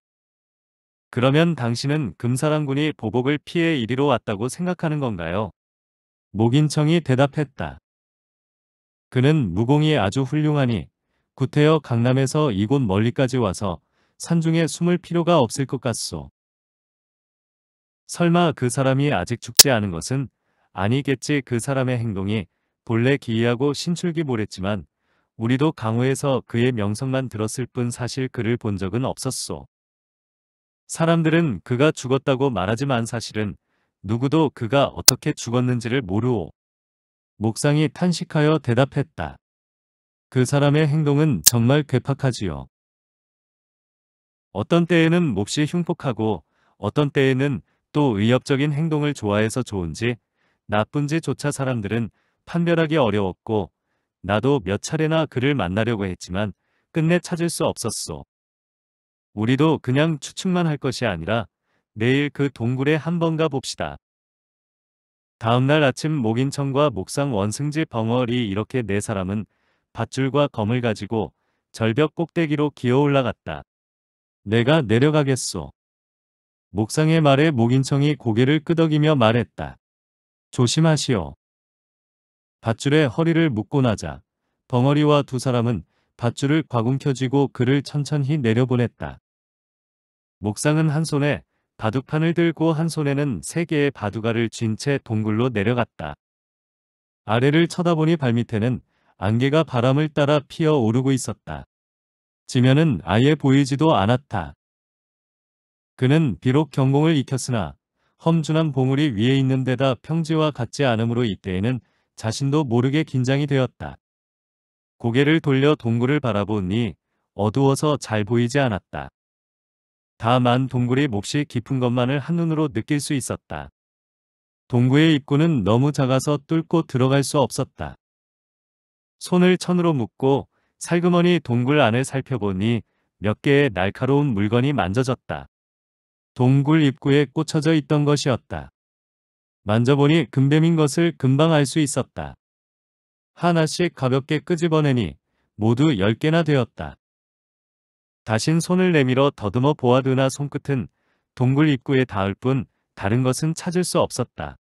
그러면 당신은 금사랑군이 보복을 피해 이리로 왔다고 생각하는 건가요? 목인청이 대답했다. 그는 무공이 아주 훌륭하니 구태여 강남에서 이곳 멀리까지 와서 산중에 숨을 필요가 없을 것 같소. 설마 그 사람이 아직 죽지 않은 것은 아니겠지 그 사람의 행동이 본래 기이하고 신출기몰했지만 우리도 강호에서 그의 명성만 들었을 뿐 사실 그를 본 적은 없었소. 사람들은 그가 죽었다고 말하지만 사실은 누구도 그가 어떻게 죽었는지를 모르오. 목상이 탄식하여 대답했다. 그 사람의 행동은 정말 괴팍하지요. 어떤 때에는 몹시 흉폭하고 어떤 때에는 또 의협적인 행동을 좋아해서 좋은지 나쁜지조차 사람들은 판별하기 어려웠고 나도 몇 차례나 그를 만나려고 했지만 끝내 찾을 수 없었소. 우리도 그냥 추측만 할 것이 아니라 내일 그 동굴에 한번 가봅시다. 다음날 아침 목인천과 목상 원승지 벙어리 이렇게 네 사람은 밧줄과 검을 가지고 절벽 꼭대기로 기어 올라갔다. 내가 내려가겠소. 목상의 말에 목인청이 고개를 끄덕이며 말했다. 조심하시오. 밧줄에 허리를 묶고 나자 덩어리와두 사람은 밧줄을 과궁켜쥐고 그를 천천히 내려보냈다. 목상은 한 손에 바둑판을 들고 한 손에는 세 개의 바둑알을 쥔 채 동굴로 내려갔다. 아래를 쳐다보니 발밑에는 안개가 바람을 따라 피어 오르고 있었다. 지면은 아예 보이지도 않았다. 그는 비록 경공을 익혔으나 험준한 봉우리 위에 있는 데다 평지와 같지 않으므로 이때에는 자신도 모르게 긴장이 되었다. 고개를 돌려 동굴을 바라보니 어두워서 잘 보이지 않았다. 다만 동굴이 몹시 깊은 것만을 한눈으로 느낄 수 있었다. 동굴의 입구는 너무 작아서 뚫고 들어갈 수 없었다. 손을 천으로 묶고 살그머니 동굴 안을 살펴보니 몇 개의 날카로운 물건이 만져졌다. 동굴 입구에 꽂혀져 있던 것이었다. 만져보니 금뱀인 것을 금방 알 수 있었다. 하나씩 가볍게 끄집어내니 모두 10개나 되었다. 다신 손을 내밀어 더듬어 보아두나 손끝은 동굴 입구에 닿을 뿐 다른 것은 찾을 수 없었다.